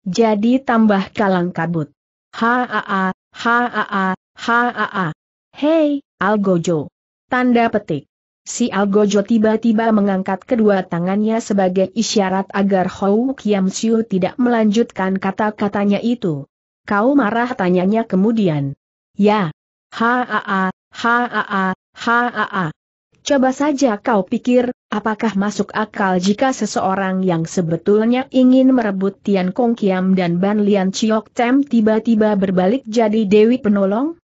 Jadi tambah kalang kabut. Haa, haa, haa. Hei, Algojo. Tanda petik. Si Algojo tiba-tiba mengangkat kedua tangannya sebagai isyarat agar Hou Kiam Siu tidak melanjutkan kata-katanya itu. Kau marah tanyanya kemudian. Ya. Haa, haa, haa, haa. Coba saja kau pikir, apakah masuk akal jika seseorang yang sebetulnya ingin merebut Tian Kong Kiam dan Ban Lian Chiok Tem tiba-tiba berbalik jadi Dewi Penolong?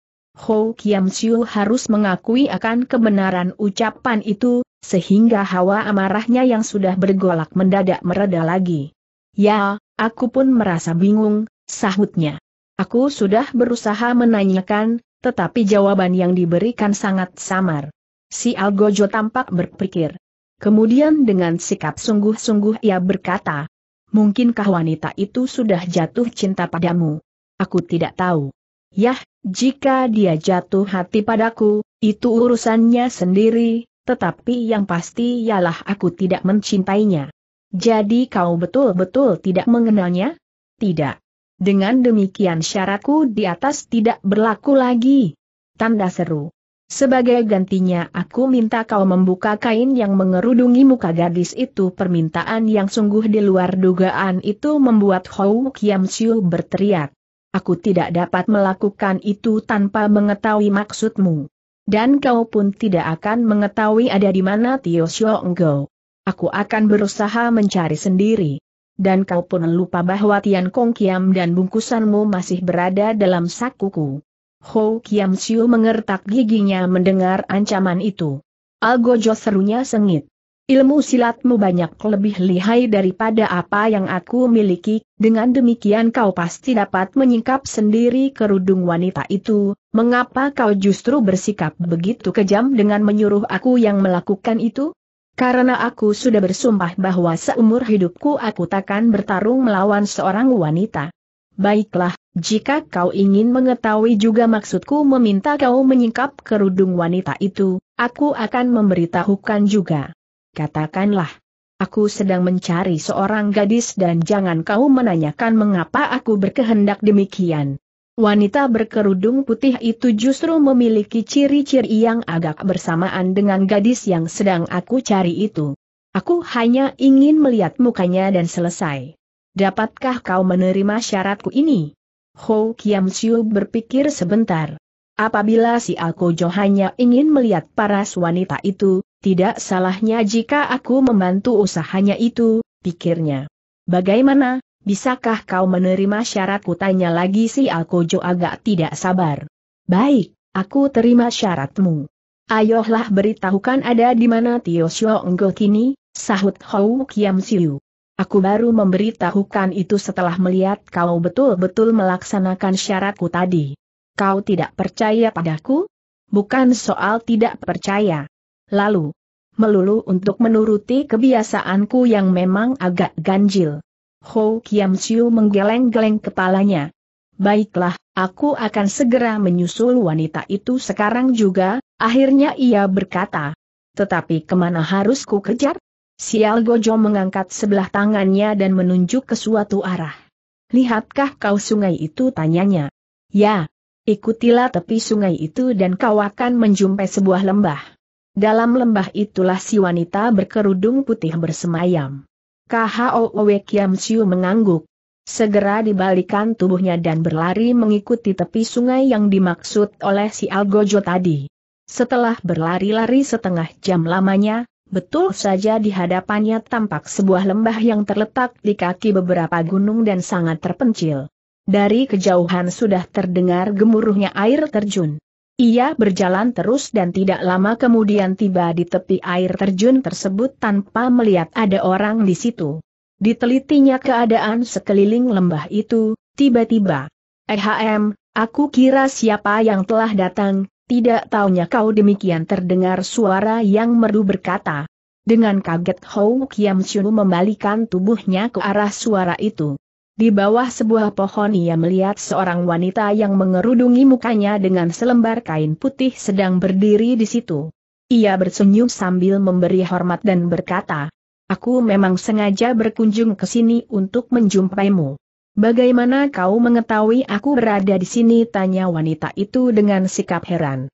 Ho Kiam Siu harus mengakui akan kebenaran ucapan itu, sehingga hawa amarahnya yang sudah bergolak mendadak mereda lagi. Ya, aku pun merasa bingung, sahutnya. Aku sudah berusaha menanyakan, tetapi jawaban yang diberikan sangat samar. Si Algojo tampak berpikir. Kemudian dengan sikap sungguh-sungguh ia berkata, Mungkinkah wanita itu sudah jatuh cinta padamu? Aku tidak tahu. Yah, jika dia jatuh hati padaku, itu urusannya sendiri, tetapi yang pasti ialah aku tidak mencintainya. Jadi kau betul-betul tidak mengenalnya? Tidak. Dengan demikian syaratku di atas tidak berlaku lagi. Tanda seru. Sebagai gantinya aku minta kau membuka kain yang mengerudungi muka gadis itu permintaan yang sungguh di luar dugaan itu membuat Hou Kiam Siu berteriak. Aku tidak dapat melakukan itu tanpa mengetahui maksudmu. Dan kau pun tidak akan mengetahui ada di mana Tio Xiao Enggo. Aku akan berusaha mencari sendiri. Dan kau pun lupa bahwa Tian Kong Kiam dan bungkusanmu masih berada dalam sakuku. Ho Kiam Siu mengertak giginya mendengar ancaman itu. Algojo serunya sengit. Ilmu silatmu banyak lebih lihai daripada apa yang aku miliki, dengan demikian kau pasti dapat menyingkap sendiri kerudung wanita itu, mengapa kau justru bersikap begitu kejam dengan menyuruh aku yang melakukan itu? Karena aku sudah bersumpah bahwa seumur hidupku aku takkan bertarung melawan seorang wanita. Baiklah, jika kau ingin mengetahui juga maksudku meminta kau menyingkap kerudung wanita itu, aku akan memberitahukan juga. Katakanlah, aku sedang mencari seorang gadis dan jangan kau menanyakan mengapa aku berkehendak demikian. Wanita berkerudung putih itu justru memiliki ciri-ciri yang agak bersamaan dengan gadis yang sedang aku cari itu. Aku hanya ingin melihat mukanya dan selesai. Dapatkah kau menerima syaratku ini? Ho Kiam Siu berpikir sebentar. Apabila si Alkojo hanya ingin melihat paras wanita itu, tidak salahnya jika aku membantu usahanya itu, pikirnya. Bagaimana, bisakah kau menerima syaratku tanya lagi si Alkojo agak tidak sabar. Baik, aku terima syaratmu. Ayolah beritahukan ada di mana Tio Xiong kini, sahut Hou Kiam Siu. Aku baru memberitahukan itu setelah melihat kau betul-betul melaksanakan syaratku tadi. Kau tidak percaya padaku? Bukan soal tidak percaya. Lalu, melulu untuk menuruti kebiasaanku yang memang agak ganjil. Ho Kiam Siu menggeleng-geleng kepalanya. Baiklah, aku akan segera menyusul wanita itu sekarang juga, akhirnya ia berkata. Tetapi kemana harus ku kejar? Sial Gojo mengangkat sebelah tangannya dan menunjuk ke suatu arah. Lihatkah kau sungai itu tanyanya? Ya, ikutilah tepi sungai itu dan kau akan menjumpai sebuah lembah. Dalam lembah itulah si wanita berkerudung putih bersemayam. KHOW Kiam Siu mengangguk. Segera dibalikan tubuhnya dan berlari mengikuti tepi sungai yang dimaksud oleh si Algojo tadi. Setelah berlari-lari setengah jam lamanya, Betul saja di hadapannya tampak sebuah lembah yang terletak di kaki beberapa gunung dan sangat terpencil. Dari kejauhan sudah terdengar gemuruhnya air terjun. Ia berjalan terus dan tidak lama kemudian tiba di tepi air terjun tersebut tanpa melihat ada orang di situ. Ditelitinya keadaan sekeliling lembah itu, tiba-tiba. Ehm, aku kira siapa yang telah datang, tidak tahunya kau demikian terdengar suara yang merdu berkata. Dengan kaget Hou Kiam Shunu membalikan tubuhnya ke arah suara itu. Di bawah sebuah pohon ia melihat seorang wanita yang mengerudungi mukanya dengan selembar kain putih sedang berdiri di situ. Ia bersenyum sambil memberi hormat dan berkata, Aku memang sengaja berkunjung ke sini untuk menjumpaimu. Bagaimana kau mengetahui aku berada di sini? Tanya wanita itu dengan sikap heran.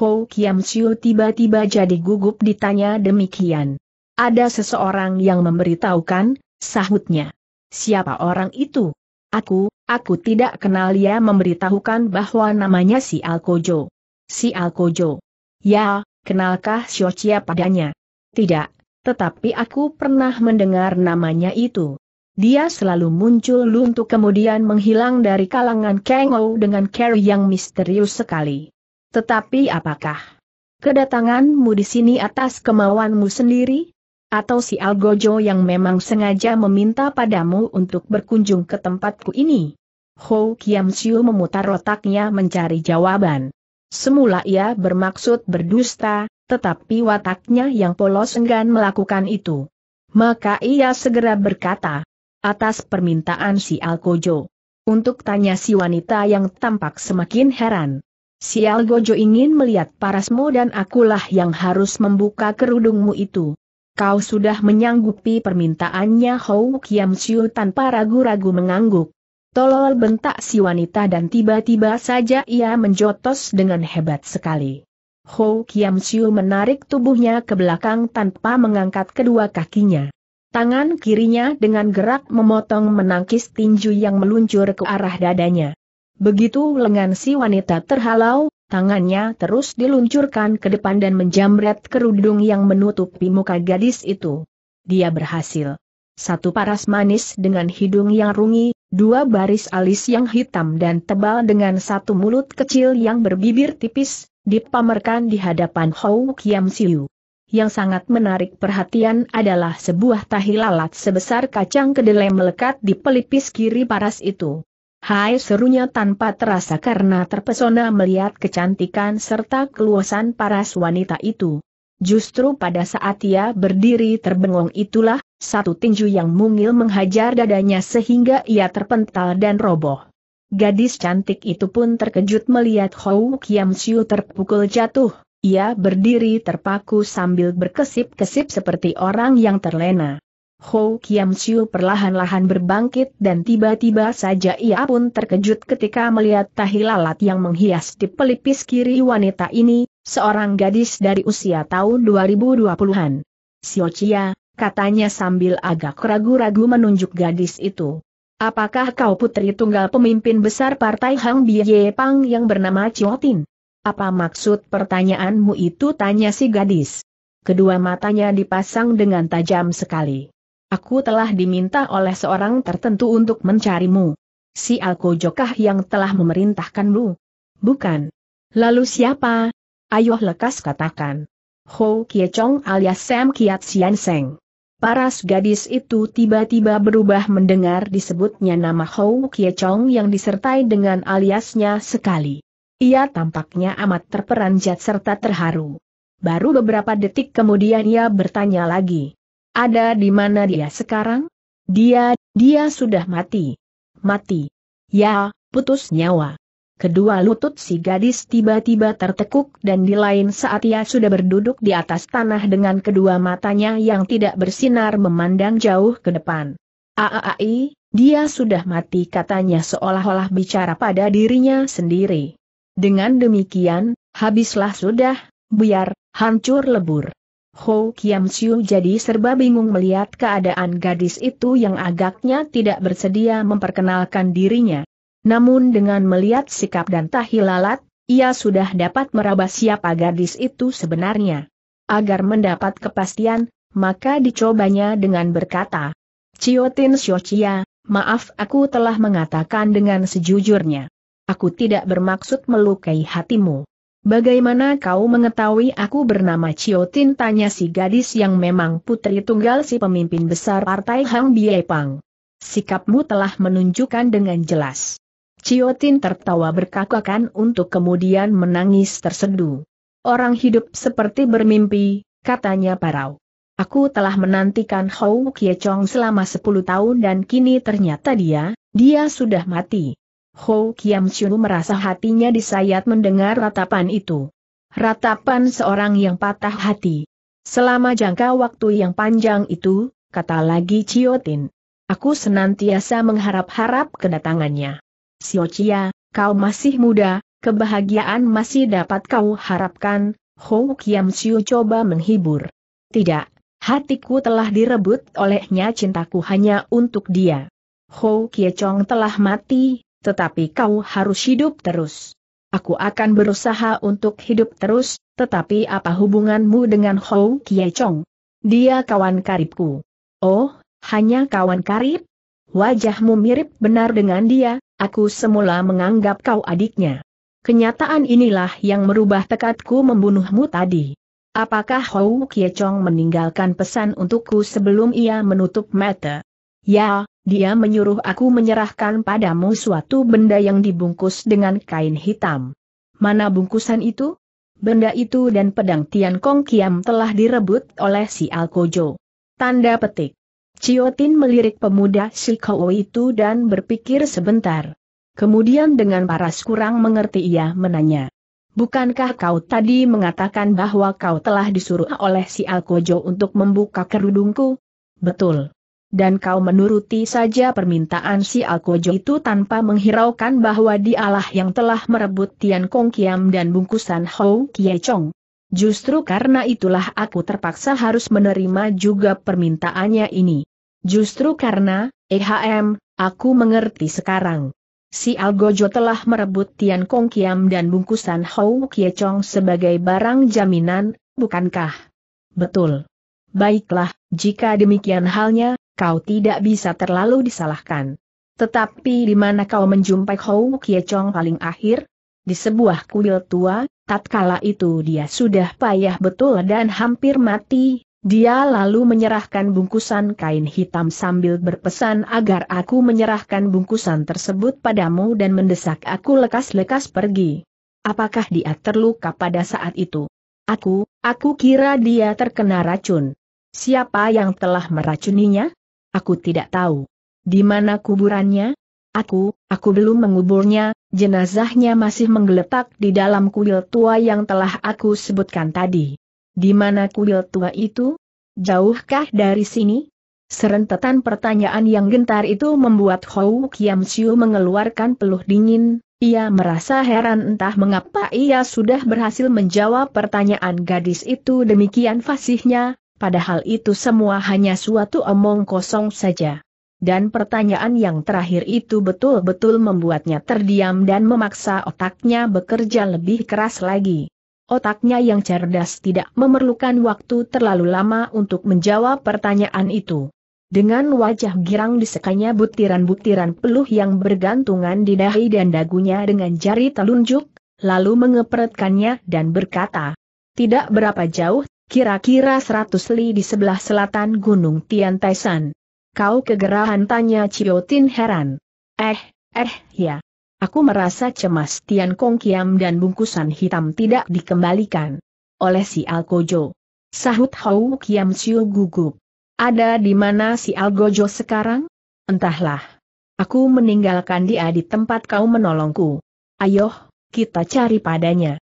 Ho Kiam Siu tiba-tiba jadi gugup ditanya demikian. Ada seseorang yang memberitahukan, sahutnya. Siapa orang itu? Aku, aku tidak kenal ia memberitahukan bahwa namanya si Alkojo. Si Alkojo. Ya, kenalkah Siocia padanya? Tidak, tetapi aku pernah mendengar namanya itu. Dia selalu muncul luntuk kemudian menghilang dari kalangan Kang dengan cara yang misterius sekali. Tetapi apakah kedatanganmu di sini atas kemauanmu sendiri? Atau si Algojo yang memang sengaja meminta padamu untuk berkunjung ke tempatku ini? Ho Kiam Siu memutar otaknya mencari jawaban. Semula ia bermaksud berdusta, tetapi wataknya yang polos enggan melakukan itu. Maka ia segera berkata, atas permintaan si Alkojo Untuk tanya si wanita yang tampak semakin heran. Si Algojo ingin melihat parasmu dan akulah yang harus membuka kerudungmu itu. Kau sudah menyanggupi permintaannya Hou Kiam Siu tanpa ragu-ragu mengangguk. Tolol bentak si wanita dan tiba-tiba saja ia menjotos dengan hebat sekali. Hou Kiam Siu menarik tubuhnya ke belakang tanpa mengangkat kedua kakinya. Tangan kirinya dengan gerak memotong menangkis tinju yang meluncur ke arah dadanya. Begitu lengan si wanita terhalau, tangannya terus diluncurkan ke depan dan menjamret kerudung yang menutupi muka gadis itu. Dia berhasil. Satu paras manis dengan hidung yang rungi, dua baris alis yang hitam dan tebal dengan satu mulut kecil yang berbibir tipis, dipamerkan di hadapan Hou Kiam Siu. Yang sangat menarik perhatian adalah sebuah tahi lalat sebesar kacang kedelai melekat di pelipis kiri paras itu. Hai serunya tanpa terasa karena terpesona melihat kecantikan serta keluasan paras wanita itu. Justru pada saat ia berdiri terbengong itulah, satu tinju yang mungil menghajar dadanya sehingga ia terpental dan roboh. Gadis cantik itu pun terkejut melihat Hou Kiam Siu terpukul jatuh. Ia berdiri terpaku sambil berkesip-kesip seperti orang yang terlena. Ho Kiam Siu perlahan-lahan berbangkit dan tiba-tiba saja ia pun terkejut ketika melihat tahi lalat yang menghias di pelipis kiri wanita ini, seorang gadis dari usia tahun 2020-an. Siu Chia, katanya sambil agak ragu-ragu menunjuk gadis itu. Apakah kau putri tunggal pemimpin besar partai Hang Biye Pang yang bernama Tin? Apa maksud pertanyaanmu itu? Tanya si gadis. Kedua matanya dipasang dengan tajam sekali. Aku telah diminta oleh seorang tertentu untuk mencarimu. Si Alkojokah yang telah memerintahkanmu? Bukan. Lalu siapa? Ayo lekas katakan. Ho Kiechong alias Sam Kiat Sian Seng. Paras gadis itu tiba-tiba berubah mendengar disebutnya nama Ho Kiechong yang disertai dengan aliasnya sekali. Ia tampaknya amat terperanjat serta terharu. Baru beberapa detik kemudian ia bertanya lagi. Ada di mana dia sekarang? Dia, dia sudah mati. Mati. Ya, putus nyawa. Kedua lutut si gadis tiba-tiba tertekuk dan di lain saat ia sudah berduduk di atas tanah dengan kedua matanya yang tidak bersinar memandang jauh ke depan. Aaai, dia sudah mati katanya seolah-olah bicara pada dirinya sendiri. Dengan demikian, habislah sudah, biar, hancur lebur. Ho Kiam Siu jadi serba bingung melihat keadaan gadis itu yang agaknya tidak bersedia memperkenalkan dirinya. Namun dengan melihat sikap dan tahilalat, ia sudah dapat meraba siapa gadis itu sebenarnya. Agar mendapat kepastian, maka dicobanya dengan berkata, Ciotin Chia, maaf aku telah mengatakan dengan sejujurnya. Aku tidak bermaksud melukai hatimu. Bagaimana kau mengetahui aku bernama Ciotin? Tanya si gadis yang memang putri tunggal si pemimpin besar partai Hang Biepang. Sikapmu telah menunjukkan dengan jelas. Ciotin tertawa berkakakan untuk kemudian menangis terseduh. Orang hidup seperti bermimpi, katanya Parau. Aku telah menantikan Hou Kie selama 10 tahun dan kini ternyata dia, dia sudah mati. Ho Kiam Chiu merasa hatinya disayat mendengar ratapan itu. Ratapan seorang yang patah hati. Selama jangka waktu yang panjang itu, kata lagi Tin. Aku senantiasa mengharap-harap kedatangannya. Siocia, kau masih muda, kebahagiaan masih dapat kau harapkan, Ho Kiam Chiu coba menghibur. Tidak, hatiku telah direbut olehnya cintaku hanya untuk dia. Ho Kie Chong telah mati, tetapi kau harus hidup terus. Aku akan berusaha untuk hidup terus, tetapi apa hubunganmu dengan Hou Kie Chong? Dia kawan karibku. Oh, hanya kawan karib? Wajahmu mirip benar dengan dia, aku semula menganggap kau adiknya. Kenyataan inilah yang merubah tekadku membunuhmu tadi. Apakah Hou Kie Chong meninggalkan pesan untukku sebelum ia menutup mata? Ya, dia menyuruh aku menyerahkan padamu suatu benda yang dibungkus dengan kain hitam. Mana bungkusan itu? Benda itu dan pedang Tian Kong Kiam telah direbut oleh si Alkojo. Tanda petik. Ciotin melirik pemuda si Kowo itu dan berpikir sebentar. Kemudian dengan paras kurang mengerti ia menanya. Bukankah kau tadi mengatakan bahwa kau telah disuruh oleh si Alkojo untuk membuka kerudungku? Betul dan kau menuruti saja permintaan si Alkojo itu tanpa menghiraukan bahwa dialah yang telah merebut Tian Kong Kiam dan bungkusan Hou Kie Chong. Justru karena itulah aku terpaksa harus menerima juga permintaannya ini. Justru karena, EHM, aku mengerti sekarang. Si Algojo telah merebut Tian Kong Kiam dan bungkusan Hou Kie Chong sebagai barang jaminan, bukankah? Betul. Baiklah, jika demikian halnya, kau tidak bisa terlalu disalahkan. Tetapi di mana kau menjumpai Hou Kie Chong paling akhir? Di sebuah kuil tua, tatkala itu dia sudah payah betul dan hampir mati, dia lalu menyerahkan bungkusan kain hitam sambil berpesan agar aku menyerahkan bungkusan tersebut padamu dan mendesak aku lekas-lekas pergi. Apakah dia terluka pada saat itu? Aku, aku kira dia terkena racun. Siapa yang telah meracuninya? Aku tidak tahu. Di mana kuburannya? Aku, aku belum menguburnya, jenazahnya masih menggeletak di dalam kuil tua yang telah aku sebutkan tadi. Di mana kuil tua itu? Jauhkah dari sini? Serentetan pertanyaan yang gentar itu membuat Hou Kiam Siu mengeluarkan peluh dingin, ia merasa heran entah mengapa ia sudah berhasil menjawab pertanyaan gadis itu demikian fasihnya, padahal itu semua hanya suatu omong kosong saja. Dan pertanyaan yang terakhir itu betul-betul membuatnya terdiam dan memaksa otaknya bekerja lebih keras lagi. Otaknya yang cerdas tidak memerlukan waktu terlalu lama untuk menjawab pertanyaan itu. Dengan wajah girang disekanya butiran-butiran peluh yang bergantungan di dahi dan dagunya dengan jari telunjuk, lalu mengepretkannya dan berkata, tidak berapa jauh kira-kira 100 li di sebelah selatan Gunung Tian Taisan. Kau kegerahan tanya Ciotin heran. Eh, eh ya. Aku merasa cemas Tian Kong Kiam dan bungkusan hitam tidak dikembalikan. Oleh si Alkojo. Sahut Hou Kiam Siu gugup. Ada di mana si Algojo sekarang? Entahlah. Aku meninggalkan dia di tempat kau menolongku. Ayo, kita cari padanya.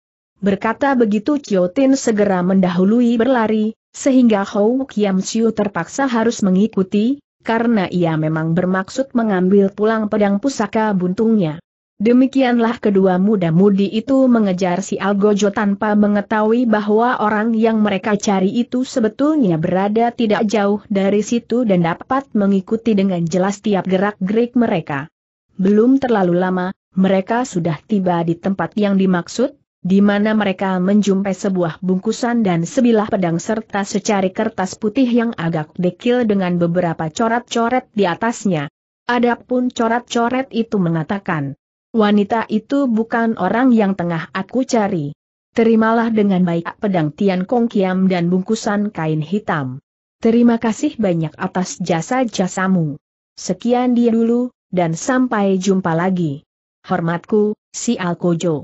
Berkata begitu Chiu Tin segera mendahului berlari, sehingga Hou Kiam Siu terpaksa harus mengikuti, karena ia memang bermaksud mengambil pulang pedang pusaka buntungnya. Demikianlah kedua muda-mudi itu mengejar si Algojo tanpa mengetahui bahwa orang yang mereka cari itu sebetulnya berada tidak jauh dari situ dan dapat mengikuti dengan jelas tiap gerak-gerik mereka. Belum terlalu lama, mereka sudah tiba di tempat yang dimaksud, di mana mereka menjumpai sebuah bungkusan dan sebilah pedang serta secari kertas putih yang agak dekil dengan beberapa coret-coret di atasnya. Adapun coret-coret itu mengatakan, wanita itu bukan orang yang tengah aku cari. Terimalah dengan baik pedang Tian Kong Kiam dan bungkusan kain hitam. Terima kasih banyak atas jasa-jasamu. Sekian dia dulu, dan sampai jumpa lagi. Hormatku, si Alkojo.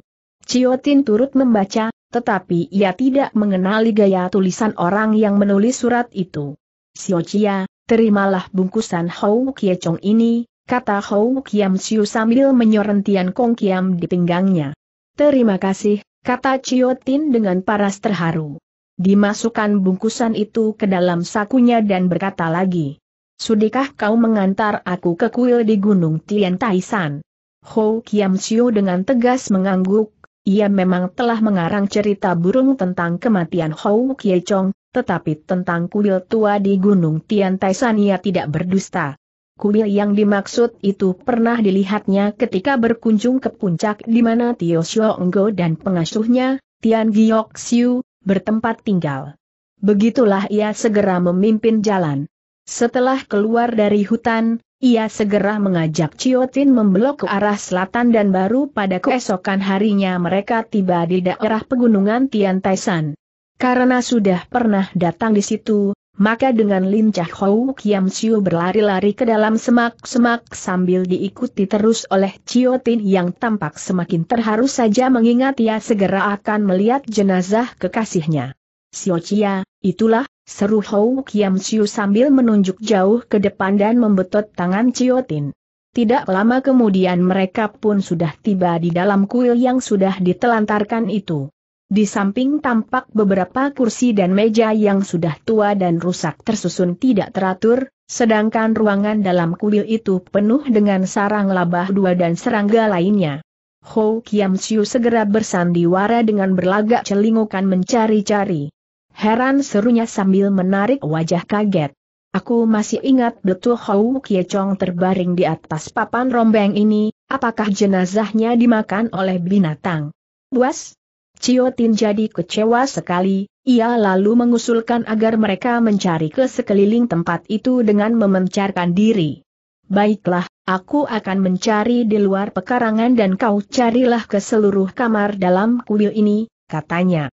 Ciotin turut membaca, tetapi ia tidak mengenali gaya tulisan orang yang menulis surat itu. Siocia, terimalah bungkusan Hou Kiechong ini, kata Hou Kiam Siu sambil menyorentian Kong Kiam di pinggangnya. Terima kasih, kata Ciotin dengan paras terharu. Dimasukkan bungkusan itu ke dalam sakunya dan berkata lagi. Sudikah kau mengantar aku ke kuil di Gunung Tian Taisan? Hou Kiam Siu dengan tegas mengangguk, ia memang telah mengarang cerita burung tentang kematian Hou Kie Chong, tetapi tentang kuil tua di Gunung Tian San ia tidak berdusta. Kuil yang dimaksud itu pernah dilihatnya ketika berkunjung ke puncak di mana Tio Xiao Enggo dan pengasuhnya, Tian Giok Xiu, bertempat tinggal. Begitulah ia segera memimpin jalan. Setelah keluar dari hutan, ia segera mengajak Ciotin memblok ke arah selatan dan baru pada keesokan harinya mereka tiba di daerah pegunungan Tian Taisan. Karena sudah pernah datang di situ, maka dengan lincah Hou Kiam Siu berlari-lari ke dalam semak-semak sambil diikuti terus oleh Ciotin yang tampak semakin terharu saja mengingat ia segera akan melihat jenazah kekasihnya. Siocia, itulah Seru Hou Kiam Siu sambil menunjuk jauh ke depan dan membetot tangan Ciotin. Tidak lama kemudian mereka pun sudah tiba di dalam kuil yang sudah ditelantarkan itu. Di samping tampak beberapa kursi dan meja yang sudah tua dan rusak tersusun tidak teratur, sedangkan ruangan dalam kuil itu penuh dengan sarang labah dua dan serangga lainnya. Hou Kiam Siu segera bersandiwara dengan berlagak celingukan mencari-cari. Heran serunya sambil menarik wajah kaget. Aku masih ingat betul Hou Kie terbaring di atas papan rombeng ini, apakah jenazahnya dimakan oleh binatang? Buas? Ciotin jadi kecewa sekali, ia lalu mengusulkan agar mereka mencari ke sekeliling tempat itu dengan memencarkan diri. Baiklah, aku akan mencari di luar pekarangan dan kau carilah ke seluruh kamar dalam kuil ini, katanya.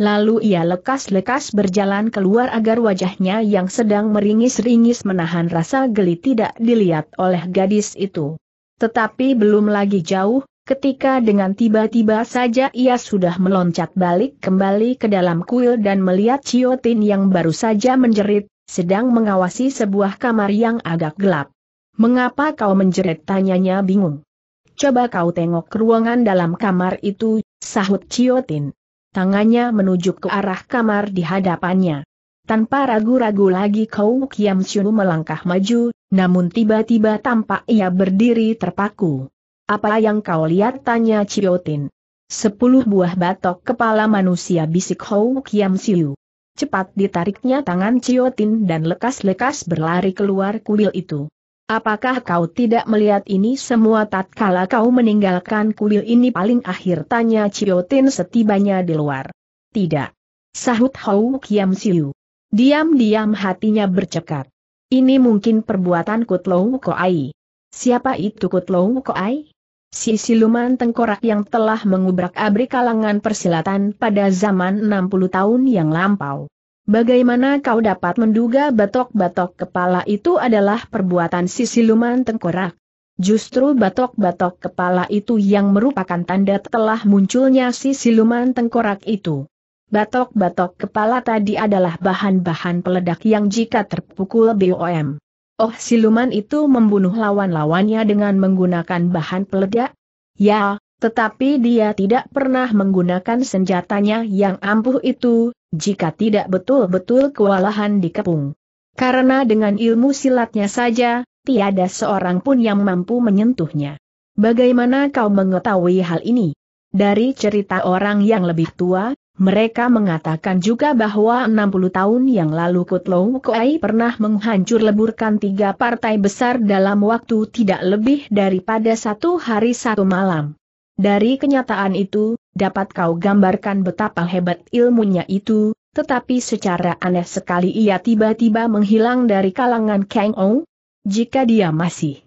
Lalu ia lekas-lekas berjalan keluar agar wajahnya yang sedang meringis-ringis menahan rasa geli tidak dilihat oleh gadis itu. Tetapi belum lagi jauh, ketika dengan tiba-tiba saja ia sudah meloncat balik kembali ke dalam kuil dan melihat Ciotin yang baru saja menjerit, sedang mengawasi sebuah kamar yang agak gelap. Mengapa kau menjerit tanyanya bingung. Coba kau tengok ruangan dalam kamar itu, sahut Ciotin tangannya menuju ke arah kamar di hadapannya. Tanpa ragu-ragu lagi Kau Kiam Siu melangkah maju, namun tiba-tiba tampak ia berdiri terpaku. Apa yang kau lihat tanya Ciotin. Sepuluh buah batok kepala manusia bisik Kau Kiam Siu. Cepat ditariknya tangan Ciotin dan lekas-lekas berlari keluar kuil itu. Apakah kau tidak melihat ini semua tatkala kau meninggalkan kuil ini paling akhir tanya Ciotin setibanya di luar? Tidak. Sahut Hou Kiam Siu. Diam-diam hatinya bercekat. Ini mungkin perbuatan Kutlou Koai. Siapa itu Kutlou Koai? Si siluman tengkorak yang telah mengubrak abrik kalangan persilatan pada zaman 60 tahun yang lampau. Bagaimana kau dapat menduga batok-batok kepala itu adalah perbuatan si siluman tengkorak? Justru batok-batok kepala itu yang merupakan tanda telah munculnya si siluman tengkorak itu. Batok-batok kepala tadi adalah bahan-bahan peledak yang jika terpukul BOM. Oh siluman itu membunuh lawan-lawannya dengan menggunakan bahan peledak? Ya, tetapi dia tidak pernah menggunakan senjatanya yang ampuh itu, jika tidak betul-betul kewalahan dikepung. Karena dengan ilmu silatnya saja, tiada seorang pun yang mampu menyentuhnya. Bagaimana kau mengetahui hal ini? Dari cerita orang yang lebih tua, mereka mengatakan juga bahwa 60 tahun yang lalu Kutlou Kuei pernah menghancur leburkan tiga partai besar dalam waktu tidak lebih daripada satu hari satu malam. Dari kenyataan itu, dapat kau gambarkan betapa hebat ilmunya itu, tetapi secara aneh sekali ia tiba-tiba menghilang dari kalangan Kang Ou. Jika dia masih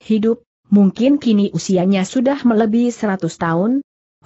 hidup, mungkin kini usianya sudah melebihi 100 tahun.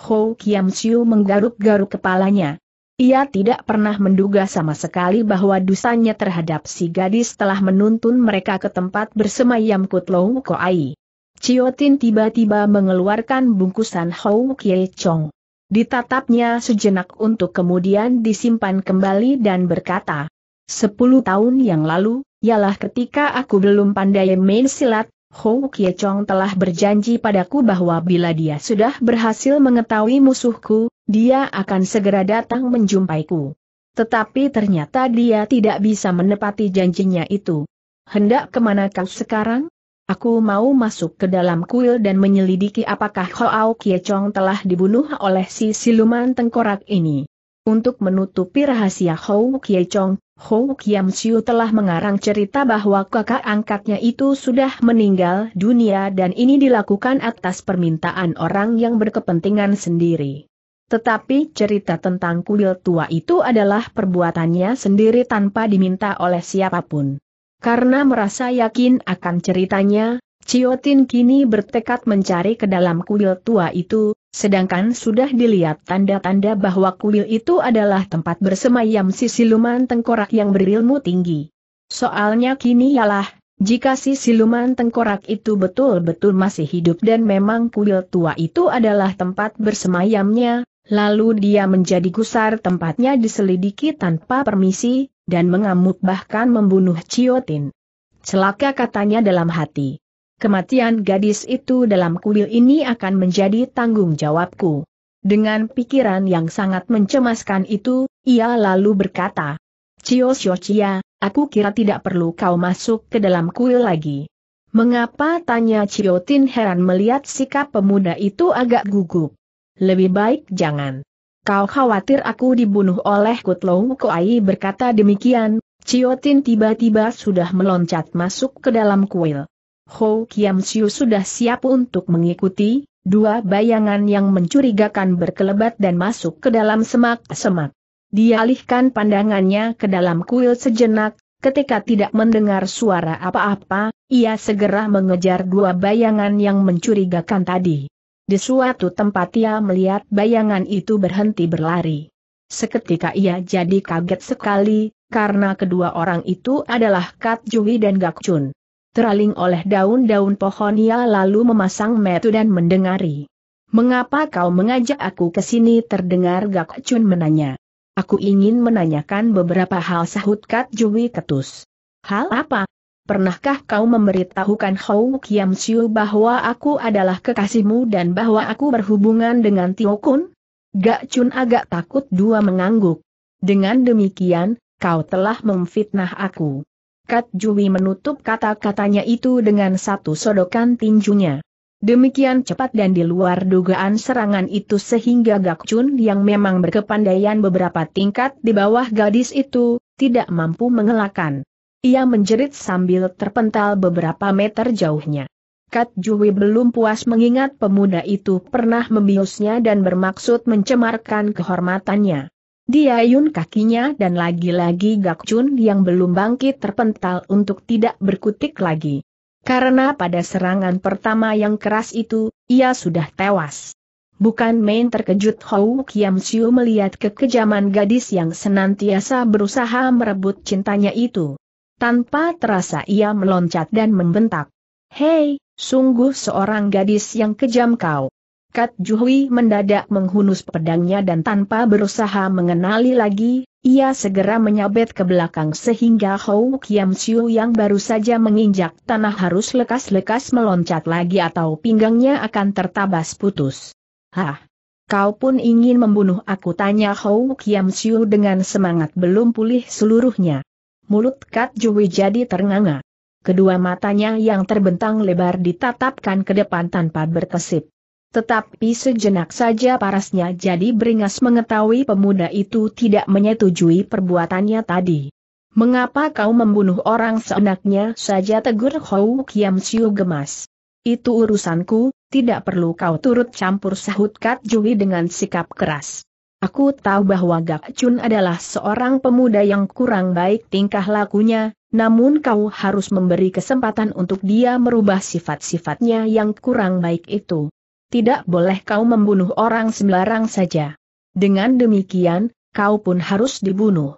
Ho Kiam Siu menggaruk-garuk kepalanya. Ia tidak pernah menduga sama sekali bahwa dosanya terhadap si gadis telah menuntun mereka ke tempat bersemayam Kutlow Koai. Ciotin tiba-tiba mengeluarkan bungkusan Hou Kie Chong. Ditatapnya sejenak untuk kemudian disimpan kembali dan berkata, Sepuluh tahun yang lalu, ialah ketika aku belum pandai main silat, Hou Kie Chong telah berjanji padaku bahwa bila dia sudah berhasil mengetahui musuhku, dia akan segera datang menjumpaiku. Tetapi ternyata dia tidak bisa menepati janjinya itu. Hendak kemana kau sekarang? Aku mau masuk ke dalam kuil dan menyelidiki apakah Hoao Kiechong telah dibunuh oleh si siluman tengkorak ini. Untuk menutupi rahasia Hou Kiechong, Hou Kiam Siu telah mengarang cerita bahwa kakak angkatnya itu sudah meninggal dunia dan ini dilakukan atas permintaan orang yang berkepentingan sendiri. Tetapi cerita tentang kuil tua itu adalah perbuatannya sendiri tanpa diminta oleh siapapun. Karena merasa yakin akan ceritanya, Ciotin kini bertekad mencari ke dalam kuil tua itu, sedangkan sudah dilihat tanda-tanda bahwa kuil itu adalah tempat bersemayam si siluman tengkorak yang berilmu tinggi. Soalnya kini ialah, jika si siluman tengkorak itu betul-betul masih hidup dan memang kuil tua itu adalah tempat bersemayamnya, lalu dia menjadi gusar tempatnya diselidiki tanpa permisi, dan mengamuk bahkan membunuh Ciotin. Celaka katanya dalam hati. Kematian gadis itu dalam kuil ini akan menjadi tanggung jawabku. Dengan pikiran yang sangat mencemaskan itu, ia lalu berkata, Cio Xiochia, aku kira tidak perlu kau masuk ke dalam kuil lagi. Mengapa tanya Ciotin heran melihat sikap pemuda itu agak gugup. Lebih baik jangan. Kau khawatir aku dibunuh oleh Kutlow Koai berkata demikian, Ciotin tiba-tiba sudah meloncat masuk ke dalam kuil. Ho Kiam Siu sudah siap untuk mengikuti, dua bayangan yang mencurigakan berkelebat dan masuk ke dalam semak-semak. Dialihkan pandangannya ke dalam kuil sejenak, ketika tidak mendengar suara apa-apa, ia segera mengejar dua bayangan yang mencurigakan tadi. Di suatu tempat ia melihat bayangan itu berhenti berlari. Seketika ia jadi kaget sekali, karena kedua orang itu adalah Kat Jui dan Gak Chun. Teraling oleh daun-daun pohon ia lalu memasang metu dan mendengari. Mengapa kau mengajak aku ke sini terdengar Gak Chun menanya. Aku ingin menanyakan beberapa hal sahut Kat Jui ketus. Hal apa? Pernahkah kau memberitahukan Hou Kiam Siu bahwa aku adalah kekasihmu dan bahwa aku berhubungan dengan Tio Kun? Gak Chun agak takut dua mengangguk. Dengan demikian, kau telah memfitnah aku. Kat Jui menutup kata-katanya itu dengan satu sodokan tinjunya. Demikian cepat dan di luar dugaan serangan itu sehingga Gak Chun yang memang berkepandaian beberapa tingkat di bawah gadis itu, tidak mampu mengelakkan. Ia menjerit sambil terpental beberapa meter jauhnya. Kat Juwi belum puas mengingat pemuda itu pernah membiusnya dan bermaksud mencemarkan kehormatannya. Dia Diayun kakinya dan lagi-lagi gak Jun yang belum bangkit terpental untuk tidak berkutik lagi. Karena pada serangan pertama yang keras itu, ia sudah tewas. Bukan main terkejut Hou Kiam Siu melihat kekejaman gadis yang senantiasa berusaha merebut cintanya itu. Tanpa terasa ia meloncat dan membentak. Hei, sungguh seorang gadis yang kejam kau. Kat Juhui mendadak menghunus pedangnya dan tanpa berusaha mengenali lagi, ia segera menyabet ke belakang sehingga Hou Kiam Siu yang baru saja menginjak tanah harus lekas-lekas meloncat lagi atau pinggangnya akan tertabas putus. Hah? Kau pun ingin membunuh aku tanya Hou Kiam Siu dengan semangat belum pulih seluruhnya. Mulut Kat Jui jadi ternganga. Kedua matanya yang terbentang lebar ditatapkan ke depan tanpa berkesip. Tetapi sejenak saja parasnya jadi beringas mengetahui pemuda itu tidak menyetujui perbuatannya tadi. Mengapa kau membunuh orang seenaknya saja tegur Hou Kiam Siu gemas. Itu urusanku, tidak perlu kau turut campur sahut Kat Jui dengan sikap keras. Aku tahu bahwa Gak Chun adalah seorang pemuda yang kurang baik tingkah lakunya, namun kau harus memberi kesempatan untuk dia merubah sifat-sifatnya yang kurang baik itu. Tidak boleh kau membunuh orang sembarang saja. Dengan demikian, kau pun harus dibunuh.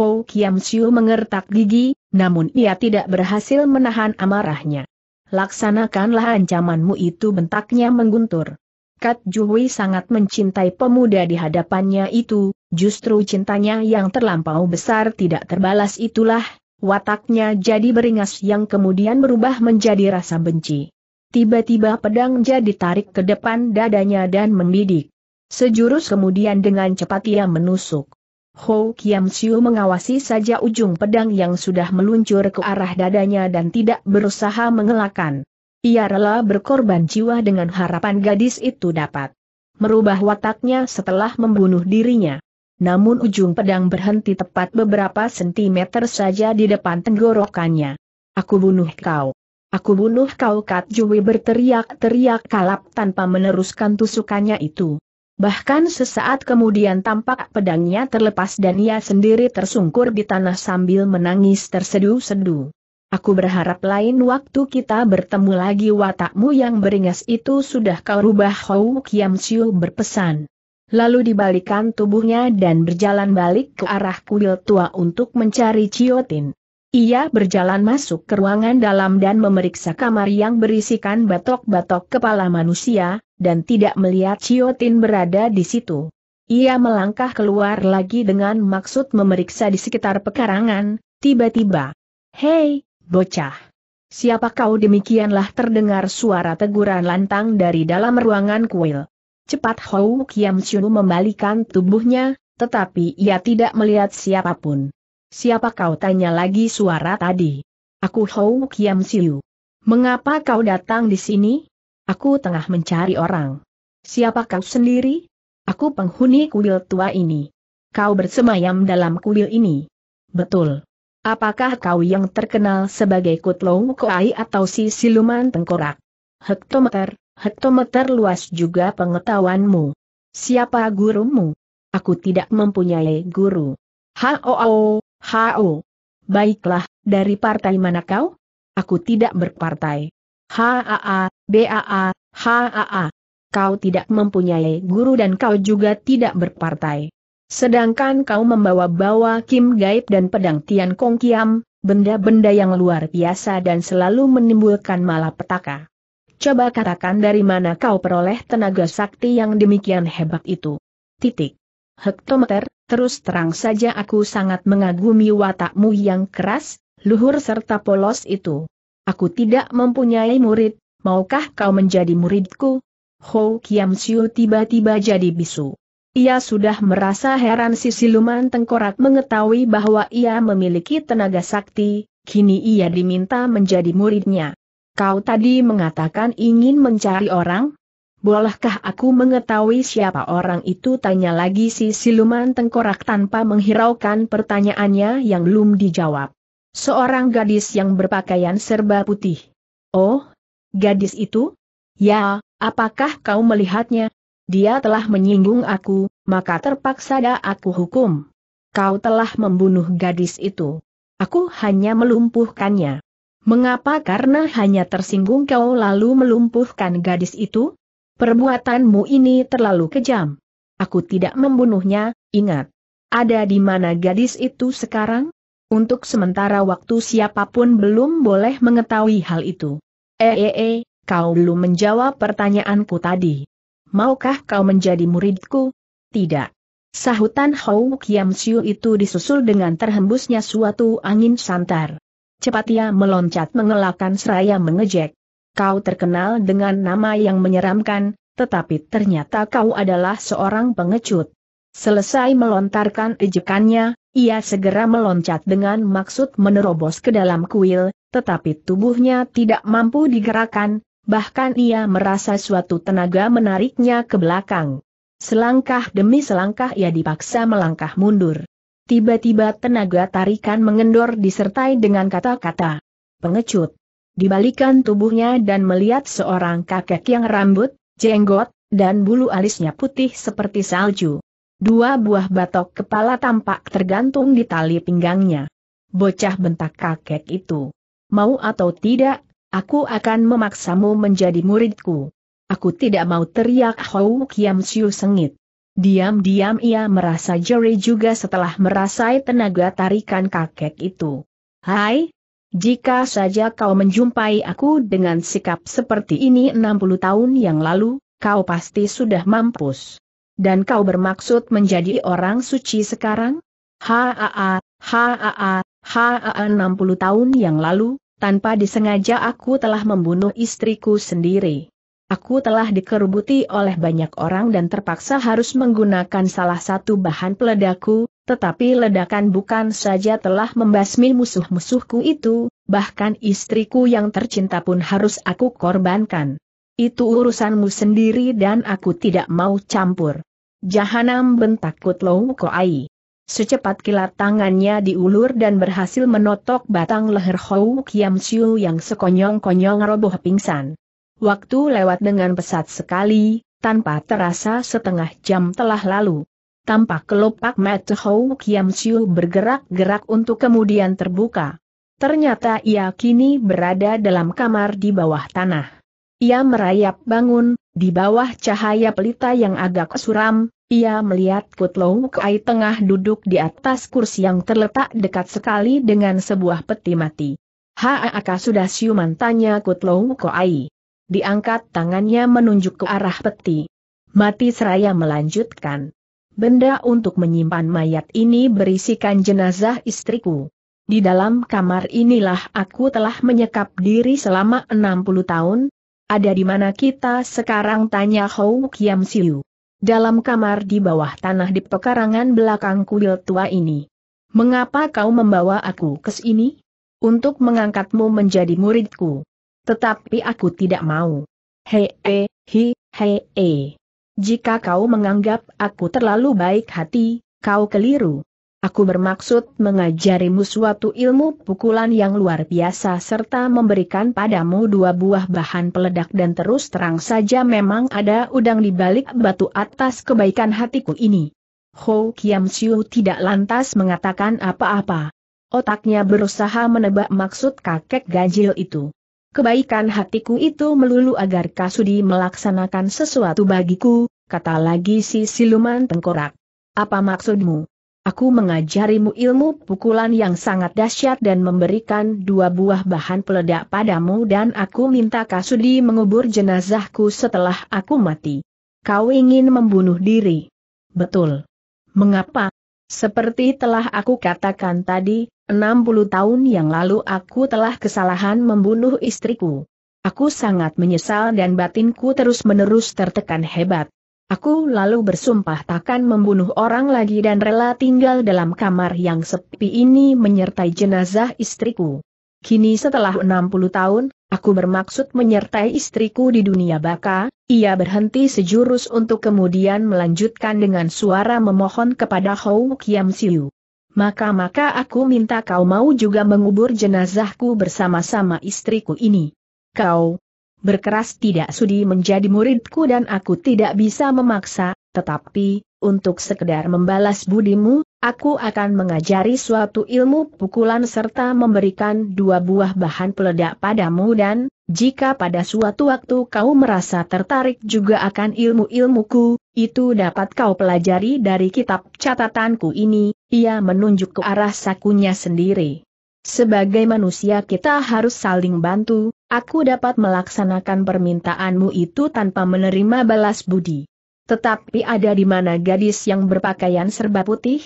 Ho Kiam Siu mengertak gigi, namun ia tidak berhasil menahan amarahnya. Laksanakanlah ancamanmu itu bentaknya mengguntur. Kat Juhui sangat mencintai pemuda di hadapannya itu, justru cintanya yang terlampau besar tidak terbalas itulah, wataknya jadi beringas yang kemudian berubah menjadi rasa benci. Tiba-tiba pedang jadi tarik ke depan dadanya dan membidik. Sejurus kemudian dengan cepat ia menusuk. Ho Kiam Siu mengawasi saja ujung pedang yang sudah meluncur ke arah dadanya dan tidak berusaha mengelakkan. Ia rela berkorban jiwa dengan harapan gadis itu dapat merubah wataknya setelah membunuh dirinya. Namun ujung pedang berhenti tepat beberapa sentimeter saja di depan tenggorokannya. Aku bunuh kau. Aku bunuh kau Kat Jui berteriak-teriak kalap tanpa meneruskan tusukannya itu. Bahkan sesaat kemudian tampak pedangnya terlepas dan ia sendiri tersungkur di tanah sambil menangis tersedu-sedu. Aku berharap lain waktu kita bertemu lagi watakmu yang beringas itu sudah kau rubah Hou Kiam Siu berpesan. Lalu dibalikan tubuhnya dan berjalan balik ke arah kuil tua untuk mencari Ciotin. Ia berjalan masuk ke ruangan dalam dan memeriksa kamar yang berisikan batok-batok kepala manusia, dan tidak melihat Ciotin berada di situ. Ia melangkah keluar lagi dengan maksud memeriksa di sekitar pekarangan, tiba-tiba. Hei, Bocah. Siapa kau demikianlah terdengar suara teguran lantang dari dalam ruangan kuil. Cepat Hou Kiam Chunu membalikan tubuhnya, tetapi ia tidak melihat siapapun. Siapa kau tanya lagi suara tadi? Aku Hou Kiam Siu. Mengapa kau datang di sini? Aku tengah mencari orang. Siapa kau sendiri? Aku penghuni kuil tua ini. Kau bersemayam dalam kuil ini. Betul. Apakah kau yang terkenal sebagai Kutlow Koai atau si siluman tengkorak? Hektometer, hektometer luas juga pengetahuanmu. Siapa gurumu? Aku tidak mempunyai guru. Hao, hao. Baiklah, dari partai mana kau? Aku tidak berpartai. Haa, baa, haa. Kau tidak mempunyai guru dan kau juga tidak berpartai. Sedangkan kau membawa-bawa Kim Gaib dan pedang Tian Kong Kiam, benda-benda yang luar biasa dan selalu menimbulkan malapetaka. Coba katakan dari mana kau peroleh tenaga sakti yang demikian hebat itu. Titik. Hektometer, terus terang saja aku sangat mengagumi watakmu yang keras, luhur serta polos itu. Aku tidak mempunyai murid, maukah kau menjadi muridku? Ho Kiam Siu tiba-tiba jadi bisu. Ia sudah merasa heran si siluman tengkorak mengetahui bahwa ia memiliki tenaga sakti, kini ia diminta menjadi muridnya. Kau tadi mengatakan ingin mencari orang? Bolehkah aku mengetahui siapa orang itu? Tanya lagi si siluman tengkorak tanpa menghiraukan pertanyaannya yang belum dijawab. Seorang gadis yang berpakaian serba putih. Oh, gadis itu? Ya, apakah kau melihatnya? Dia telah menyinggung aku, maka terpaksa dah aku hukum. Kau telah membunuh gadis itu. Aku hanya melumpuhkannya. Mengapa karena hanya tersinggung kau lalu melumpuhkan gadis itu? Perbuatanmu ini terlalu kejam. Aku tidak membunuhnya, ingat. Ada di mana gadis itu sekarang? Untuk sementara waktu siapapun belum boleh mengetahui hal itu. Eee, eh, eh, eh, kau belum menjawab pertanyaanku tadi maukah kau menjadi muridku? Tidak. Sahutan Hou Kiam Siu itu disusul dengan terhembusnya suatu angin santar. Cepat ia meloncat mengelakkan seraya mengejek. Kau terkenal dengan nama yang menyeramkan, tetapi ternyata kau adalah seorang pengecut. Selesai melontarkan ejekannya, ia segera meloncat dengan maksud menerobos ke dalam kuil, tetapi tubuhnya tidak mampu digerakkan, bahkan ia merasa suatu tenaga menariknya ke belakang. Selangkah demi selangkah ia dipaksa melangkah mundur. Tiba-tiba tenaga tarikan mengendor disertai dengan kata-kata pengecut. Dibalikan tubuhnya dan melihat seorang kakek yang rambut, jenggot, dan bulu alisnya putih seperti salju. Dua buah batok kepala tampak tergantung di tali pinggangnya. Bocah bentak kakek itu. Mau atau tidak, Aku akan memaksamu menjadi muridku. Aku tidak mau teriak Hou Kiam Siu sengit. Diam-diam ia merasa jeri juga setelah merasai tenaga tarikan kakek itu. Hai, jika saja kau menjumpai aku dengan sikap seperti ini 60 tahun yang lalu, kau pasti sudah mampus. Dan kau bermaksud menjadi orang suci sekarang? Haa, haa, haa, haa, 60 tahun yang lalu, tanpa disengaja aku telah membunuh istriku sendiri. Aku telah dikerubuti oleh banyak orang dan terpaksa harus menggunakan salah satu bahan peledaku, tetapi ledakan bukan saja telah membasmi musuh-musuhku itu, bahkan istriku yang tercinta pun harus aku korbankan. Itu urusanmu sendiri dan aku tidak mau campur. Jahanam bentak Kutlow Koai. Secepat kilat tangannya diulur dan berhasil menotok batang leher Hou Kiam yang sekonyong-konyong roboh pingsan. Waktu lewat dengan pesat sekali, tanpa terasa setengah jam telah lalu. Tampak kelopak mata Hou Kiam bergerak-gerak untuk kemudian terbuka. Ternyata ia kini berada dalam kamar di bawah tanah. Ia merayap bangun, di bawah cahaya pelita yang agak suram, ia melihat Kutlong Kai tengah duduk di atas kursi yang terletak dekat sekali dengan sebuah peti mati. Haa, sudah siuman tanya Kutlong Kai. Diangkat tangannya menunjuk ke arah peti. Mati seraya melanjutkan. Benda untuk menyimpan mayat ini berisikan jenazah istriku. Di dalam kamar inilah aku telah menyekap diri selama 60 tahun, ada di mana kita sekarang tanya Hou Kiam Siu. Dalam kamar di bawah tanah di pekarangan belakang kuil tua ini. Mengapa kau membawa aku ke sini? Untuk mengangkatmu menjadi muridku. Tetapi aku tidak mau. Hei, he, hi, hei, he. Jika kau menganggap aku terlalu baik hati, kau keliru. Aku bermaksud mengajarimu suatu ilmu pukulan yang luar biasa serta memberikan padamu dua buah bahan peledak dan terus terang saja memang ada udang di balik batu atas kebaikan hatiku ini. Ho Kiam Siu tidak lantas mengatakan apa-apa. Otaknya berusaha menebak maksud kakek ganjil itu. Kebaikan hatiku itu melulu agar Kasudi melaksanakan sesuatu bagiku, kata lagi si siluman tengkorak. Apa maksudmu? Aku mengajarimu ilmu pukulan yang sangat dahsyat dan memberikan dua buah bahan peledak padamu dan aku minta Kasudi mengubur jenazahku setelah aku mati. Kau ingin membunuh diri. Betul. Mengapa? Seperti telah aku katakan tadi, 60 tahun yang lalu aku telah kesalahan membunuh istriku. Aku sangat menyesal dan batinku terus-menerus tertekan hebat. Aku lalu bersumpah takkan membunuh orang lagi dan rela tinggal dalam kamar yang sepi ini menyertai jenazah istriku. Kini setelah 60 tahun, aku bermaksud menyertai istriku di dunia baka, ia berhenti sejurus untuk kemudian melanjutkan dengan suara memohon kepada Hou Kiam Siu. Maka-maka aku minta kau mau juga mengubur jenazahku bersama-sama istriku ini. Kau, berkeras tidak sudi menjadi muridku dan aku tidak bisa memaksa, tetapi, untuk sekedar membalas budimu, aku akan mengajari suatu ilmu pukulan serta memberikan dua buah bahan peledak padamu dan, jika pada suatu waktu kau merasa tertarik juga akan ilmu-ilmuku, itu dapat kau pelajari dari kitab catatanku ini, ia menunjuk ke arah sakunya sendiri. Sebagai manusia kita harus saling bantu, Aku dapat melaksanakan permintaanmu itu tanpa menerima balas budi. Tetapi ada di mana gadis yang berpakaian serba putih?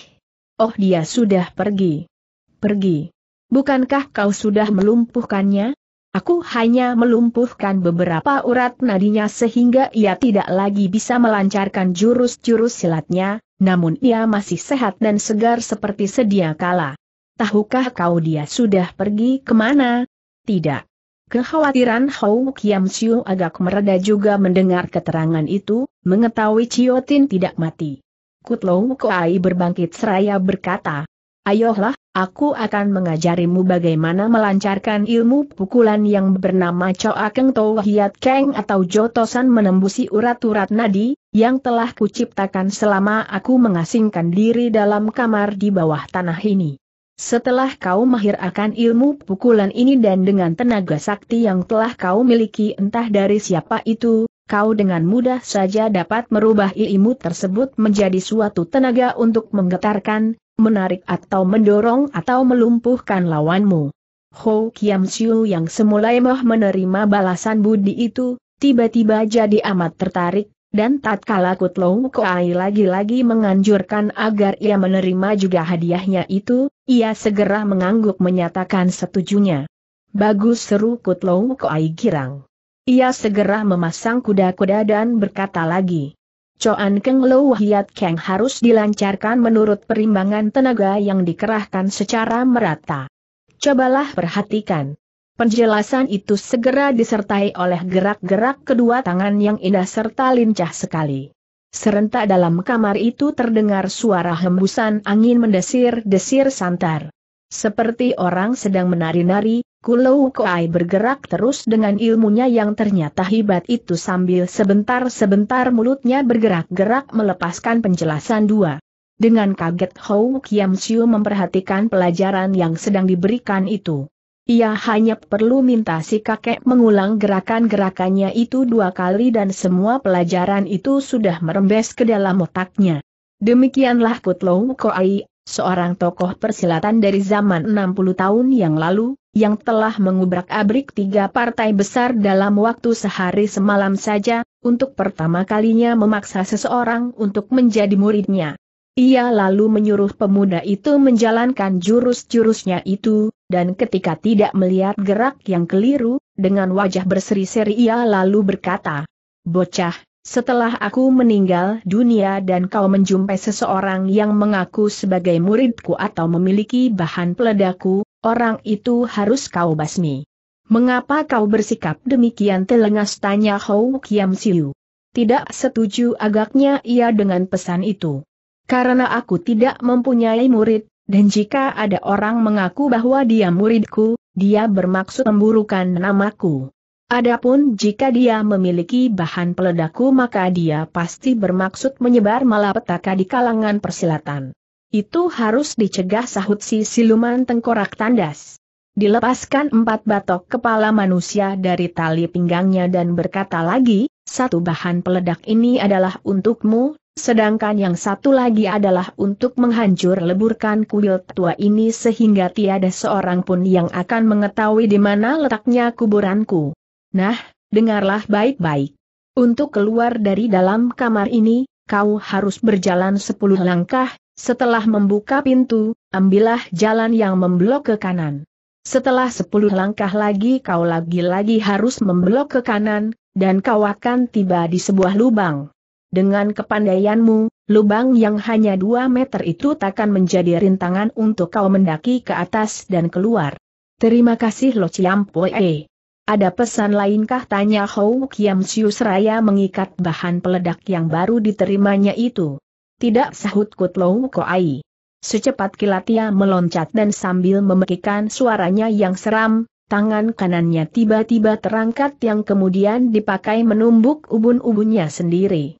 Oh dia sudah pergi. Pergi. Bukankah kau sudah melumpuhkannya? Aku hanya melumpuhkan beberapa urat nadinya sehingga ia tidak lagi bisa melancarkan jurus-jurus silatnya, namun ia masih sehat dan segar seperti sedia kala. Tahukah kau dia sudah pergi kemana? Tidak. Kekhawatiran Hou Kiam Siu agak mereda juga mendengar keterangan itu, mengetahui Ciotin tidak mati. Kutlou Koai berbangkit seraya berkata, Ayolah, aku akan mengajarimu bagaimana melancarkan ilmu pukulan yang bernama Choa Keng Tau Hiat Keng atau Jotosan menembusi urat-urat nadi, yang telah kuciptakan selama aku mengasingkan diri dalam kamar di bawah tanah ini. Setelah kau mahir akan ilmu pukulan ini dan dengan tenaga sakti yang telah kau miliki entah dari siapa itu, kau dengan mudah saja dapat merubah ilmu tersebut menjadi suatu tenaga untuk menggetarkan, menarik atau mendorong atau melumpuhkan lawanmu. Ho Kiam Siu yang semula emoh menerima balasan budi itu, tiba-tiba jadi amat tertarik, dan tatkala Kutlow Koai lagi-lagi menganjurkan agar ia menerima juga hadiahnya itu, ia segera mengangguk menyatakan setujunya. Bagus seru Kutlow Koai girang. Ia segera memasang kuda-kuda dan berkata lagi. Coan Keng Lo Hiat Keng harus dilancarkan menurut perimbangan tenaga yang dikerahkan secara merata. Cobalah perhatikan. Penjelasan itu segera disertai oleh gerak-gerak kedua tangan yang indah serta lincah sekali. Serentak dalam kamar itu terdengar suara hembusan angin mendesir-desir santar. Seperti orang sedang menari-nari, Kulau Koai bergerak terus dengan ilmunya yang ternyata hebat itu sambil sebentar-sebentar mulutnya bergerak-gerak melepaskan penjelasan dua. Dengan kaget Hou Kiam Siu memperhatikan pelajaran yang sedang diberikan itu. Ia hanya perlu minta si kakek mengulang gerakan-gerakannya itu dua kali dan semua pelajaran itu sudah merembes ke dalam otaknya. Demikianlah Kutlow Koai, seorang tokoh persilatan dari zaman 60 tahun yang lalu, yang telah mengubrak-abrik tiga partai besar dalam waktu sehari semalam saja, untuk pertama kalinya memaksa seseorang untuk menjadi muridnya. Ia lalu menyuruh pemuda itu menjalankan jurus-jurusnya itu, dan ketika tidak melihat gerak yang keliru, dengan wajah berseri-seri ia lalu berkata, Bocah, setelah aku meninggal dunia dan kau menjumpai seseorang yang mengaku sebagai muridku atau memiliki bahan peledaku, orang itu harus kau basmi. Mengapa kau bersikap demikian telengas tanya Hou Kiam Siu. Tidak setuju agaknya ia dengan pesan itu. Karena aku tidak mempunyai murid, dan jika ada orang mengaku bahwa dia muridku, dia bermaksud memburukan namaku. Adapun jika dia memiliki bahan peledakku maka dia pasti bermaksud menyebar malapetaka di kalangan persilatan. Itu harus dicegah sahut si siluman tengkorak tandas. Dilepaskan empat batok kepala manusia dari tali pinggangnya dan berkata lagi, satu bahan peledak ini adalah untukmu sedangkan yang satu lagi adalah untuk menghancur leburkan kuil tua ini sehingga tiada seorang pun yang akan mengetahui di mana letaknya kuburanku. Nah, dengarlah baik-baik. Untuk keluar dari dalam kamar ini, kau harus berjalan sepuluh langkah, setelah membuka pintu, ambillah jalan yang memblok ke kanan. Setelah sepuluh langkah lagi kau lagi-lagi harus memblok ke kanan, dan kau akan tiba di sebuah lubang. Dengan kepandaianmu, lubang yang hanya dua meter itu takkan menjadi rintangan untuk kau mendaki ke atas dan keluar. Terima kasih Lo Poe. Ada pesan lainkah tanya Hou Kiam Siu seraya mengikat bahan peledak yang baru diterimanya itu. Tidak sahut Kut Lo Koai. Secepat kilat ia meloncat dan sambil memekikan suaranya yang seram, tangan kanannya tiba-tiba terangkat yang kemudian dipakai menumbuk ubun-ubunnya sendiri.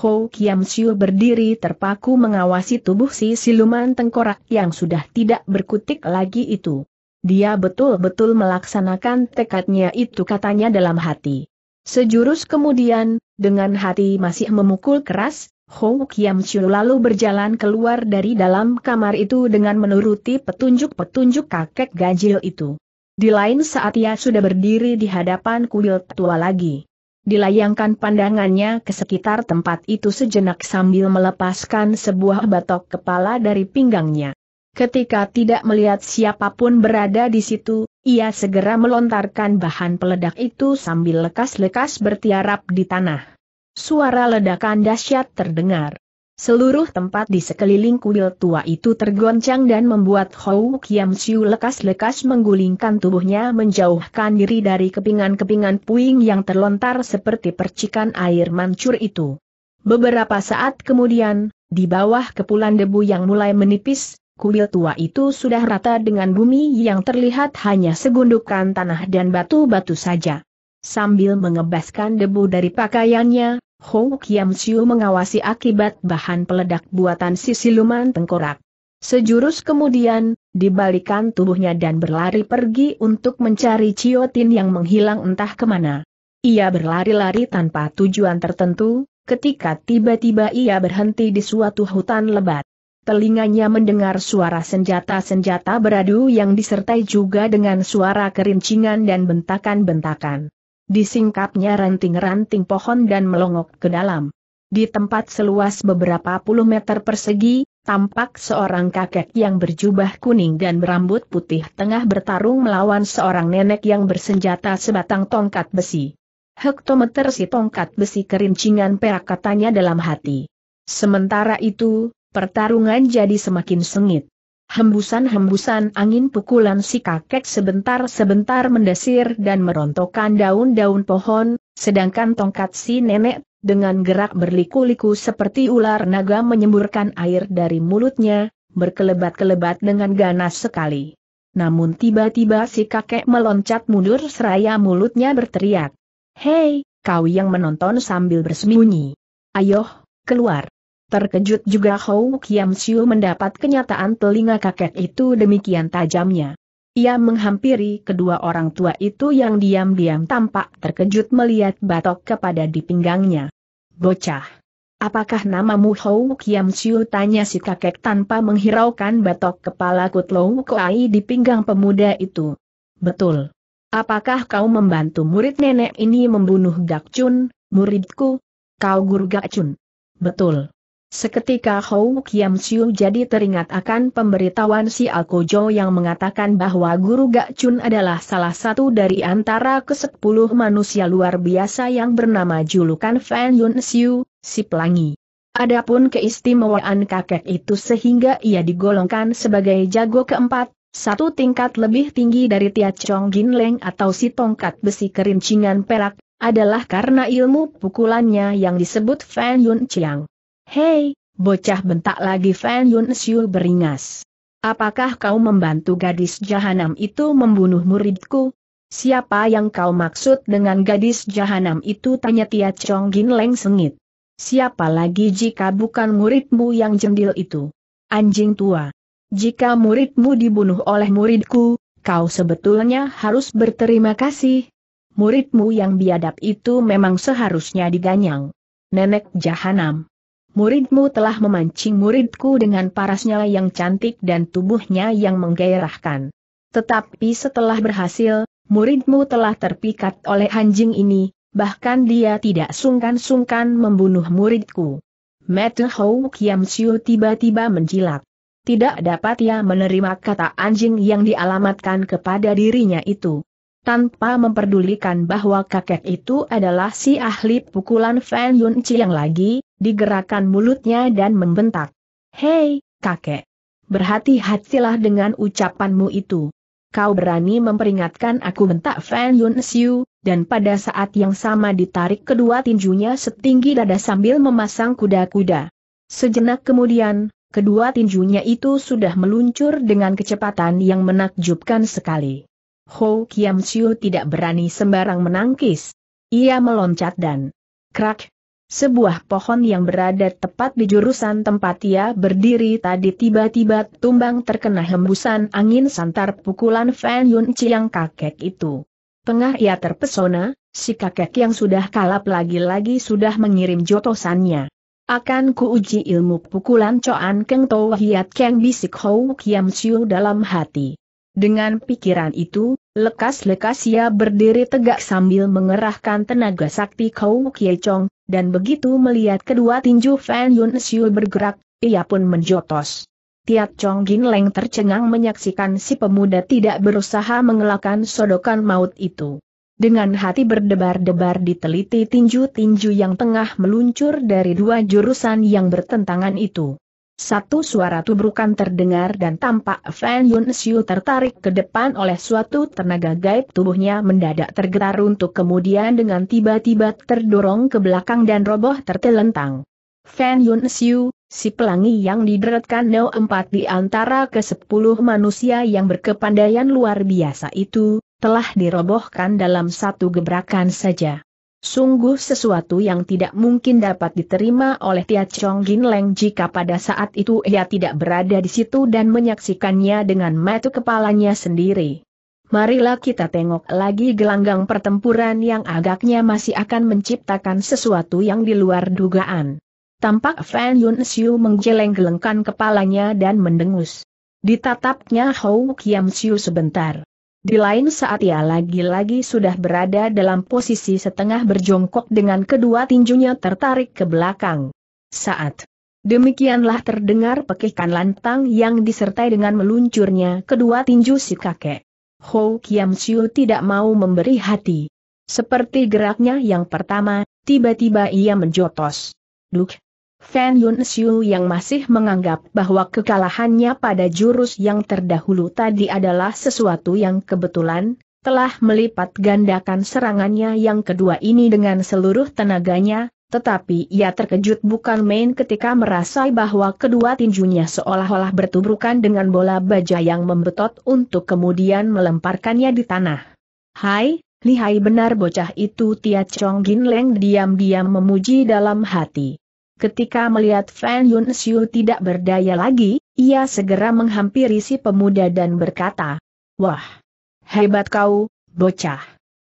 Ho Kiam Siu berdiri terpaku mengawasi tubuh si siluman tengkorak yang sudah tidak berkutik lagi itu. Dia betul-betul melaksanakan tekadnya itu katanya dalam hati. Sejurus kemudian, dengan hati masih memukul keras, Ho Kiam Siu lalu berjalan keluar dari dalam kamar itu dengan menuruti petunjuk-petunjuk kakek ganjil itu. Di lain saat ia sudah berdiri di hadapan kuil tua lagi dilayangkan pandangannya ke sekitar tempat itu sejenak sambil melepaskan sebuah batok kepala dari pinggangnya. Ketika tidak melihat siapapun berada di situ, ia segera melontarkan bahan peledak itu sambil lekas-lekas bertiarap di tanah. Suara ledakan dahsyat terdengar. Seluruh tempat di sekeliling kuil tua itu tergoncang dan membuat Hou Kiam Siu lekas-lekas menggulingkan tubuhnya menjauhkan diri dari kepingan-kepingan puing yang terlontar seperti percikan air mancur itu. Beberapa saat kemudian, di bawah kepulan debu yang mulai menipis, kuil tua itu sudah rata dengan bumi yang terlihat hanya segundukan tanah dan batu-batu saja. Sambil mengebaskan debu dari pakaiannya, Hou Kiam Siu mengawasi akibat bahan peledak buatan si siluman tengkorak. Sejurus kemudian, dibalikan tubuhnya dan berlari pergi untuk mencari Ciotin yang menghilang entah kemana. Ia berlari-lari tanpa tujuan tertentu, ketika tiba-tiba ia berhenti di suatu hutan lebat. Telinganya mendengar suara senjata-senjata beradu yang disertai juga dengan suara kerincingan dan bentakan-bentakan disingkapnya ranting-ranting pohon dan melongok ke dalam. Di tempat seluas beberapa puluh meter persegi, tampak seorang kakek yang berjubah kuning dan berambut putih tengah bertarung melawan seorang nenek yang bersenjata sebatang tongkat besi. Hektometer si tongkat besi kerincingan perak katanya dalam hati. Sementara itu, pertarungan jadi semakin sengit. Hembusan-hembusan angin pukulan si kakek sebentar-sebentar mendesir dan merontokkan daun-daun pohon, sedangkan tongkat si nenek, dengan gerak berliku-liku seperti ular naga menyemburkan air dari mulutnya, berkelebat-kelebat dengan ganas sekali. Namun tiba-tiba si kakek meloncat mundur seraya mulutnya berteriak. Hei, kau yang menonton sambil bersembunyi. ayo keluar. Terkejut juga Hou Kiam Siu mendapat kenyataan telinga kakek itu demikian tajamnya. Ia menghampiri kedua orang tua itu yang diam-diam tampak terkejut melihat batok kepada di pinggangnya. Bocah. Apakah namamu Hou Kiam Siu tanya si kakek tanpa menghiraukan batok kepala Kutlou Kuai di pinggang pemuda itu. Betul. Apakah kau membantu murid nenek ini membunuh Gak Chun, muridku? Kau guru Chun. Betul. Seketika Hou Kiam Siu jadi teringat akan pemberitahuan si Alkojo yang mengatakan bahwa Guru Gak Chun adalah salah satu dari antara kesepuluh manusia luar biasa yang bernama julukan Fan Yun Siu, si pelangi. Adapun keistimewaan kakek itu sehingga ia digolongkan sebagai jago keempat, satu tingkat lebih tinggi dari Tia Chong Gin Leng atau si tongkat besi kerincingan perak, adalah karena ilmu pukulannya yang disebut Fan Yun Chiang. Hei, bocah bentak lagi Fan Yun Xiu beringas. Apakah kau membantu gadis jahanam itu membunuh muridku? Siapa yang kau maksud dengan gadis jahanam itu? Tanya Tia Chong Gin Leng sengit. Siapa lagi jika bukan muridmu yang jendil itu? Anjing tua. Jika muridmu dibunuh oleh muridku, kau sebetulnya harus berterima kasih. Muridmu yang biadab itu memang seharusnya diganyang. Nenek jahanam muridmu telah memancing muridku dengan parasnya yang cantik dan tubuhnya yang menggairahkan. Tetapi setelah berhasil, muridmu telah terpikat oleh anjing ini, bahkan dia tidak sungkan-sungkan membunuh muridku. Mete Hou Kiam tiba-tiba menjilat. Tidak dapat ia menerima kata anjing yang dialamatkan kepada dirinya itu tanpa memperdulikan bahwa kakek itu adalah si ahli pukulan Fan Yun Chi yang lagi, digerakkan mulutnya dan membentak. Hei, kakek! Berhati-hatilah dengan ucapanmu itu. Kau berani memperingatkan aku bentak Fan Yun Xiu, dan pada saat yang sama ditarik kedua tinjunya setinggi dada sambil memasang kuda-kuda. Sejenak kemudian, kedua tinjunya itu sudah meluncur dengan kecepatan yang menakjubkan sekali. Ho Kiam Siu tidak berani sembarang menangkis. Ia meloncat dan krak. Sebuah pohon yang berada tepat di jurusan tempat ia berdiri tadi tiba-tiba tumbang terkena hembusan angin santar pukulan Fan Yun Chiang kakek itu. Tengah ia terpesona, si kakek yang sudah kalap lagi-lagi sudah mengirim jotosannya. Akan kuuji ilmu pukulan Coan Keng Tau Hiat Keng bisik Hou Kiam Siu dalam hati. Dengan pikiran itu, Lekas-lekas ia berdiri tegak sambil mengerahkan tenaga sakti Kau Kie dan begitu melihat kedua tinju Fan Yun Xiu bergerak, ia pun menjotos. Tiat Chong Gin Leng tercengang menyaksikan si pemuda tidak berusaha mengelakkan sodokan maut itu. Dengan hati berdebar-debar diteliti tinju-tinju yang tengah meluncur dari dua jurusan yang bertentangan itu. Satu suara tubrukan terdengar dan tampak Fan Yun Xiu tertarik ke depan oleh suatu tenaga gaib tubuhnya mendadak tergetar untuk kemudian dengan tiba-tiba terdorong ke belakang dan roboh tertelentang. Fan Yun Xiu, si pelangi yang dideretkan Neo 4 di antara ke sepuluh manusia yang berkepandaian luar biasa itu, telah dirobohkan dalam satu gebrakan saja. Sungguh sesuatu yang tidak mungkin dapat diterima oleh Tia Chong Gin Leng jika pada saat itu ia tidak berada di situ dan menyaksikannya dengan mata kepalanya sendiri. Marilah kita tengok lagi gelanggang pertempuran yang agaknya masih akan menciptakan sesuatu yang di luar dugaan. Tampak Fan Yun Xiu menggeleng-gelengkan kepalanya dan mendengus. Ditatapnya Hou Kiam Xiu sebentar. Di lain saat ia lagi-lagi sudah berada dalam posisi setengah berjongkok dengan kedua tinjunya tertarik ke belakang. Saat demikianlah terdengar pekikan lantang yang disertai dengan meluncurnya kedua tinju si kakek. Ho Kiam Siu tidak mau memberi hati. Seperti geraknya yang pertama, tiba-tiba ia menjotos. Duk, Fan Yun Xiu yang masih menganggap bahwa kekalahannya pada jurus yang terdahulu tadi adalah sesuatu yang kebetulan, telah melipat gandakan serangannya yang kedua ini dengan seluruh tenaganya, tetapi ia terkejut bukan main ketika merasai bahwa kedua tinjunya seolah-olah bertubrukan dengan bola baja yang membetot untuk kemudian melemparkannya di tanah. Hai, lihai benar bocah itu Tia Chong Gin Leng diam-diam memuji dalam hati. Ketika melihat Fan Yun Xiu tidak berdaya lagi, ia segera menghampiri si pemuda dan berkata, Wah! Hebat kau, bocah!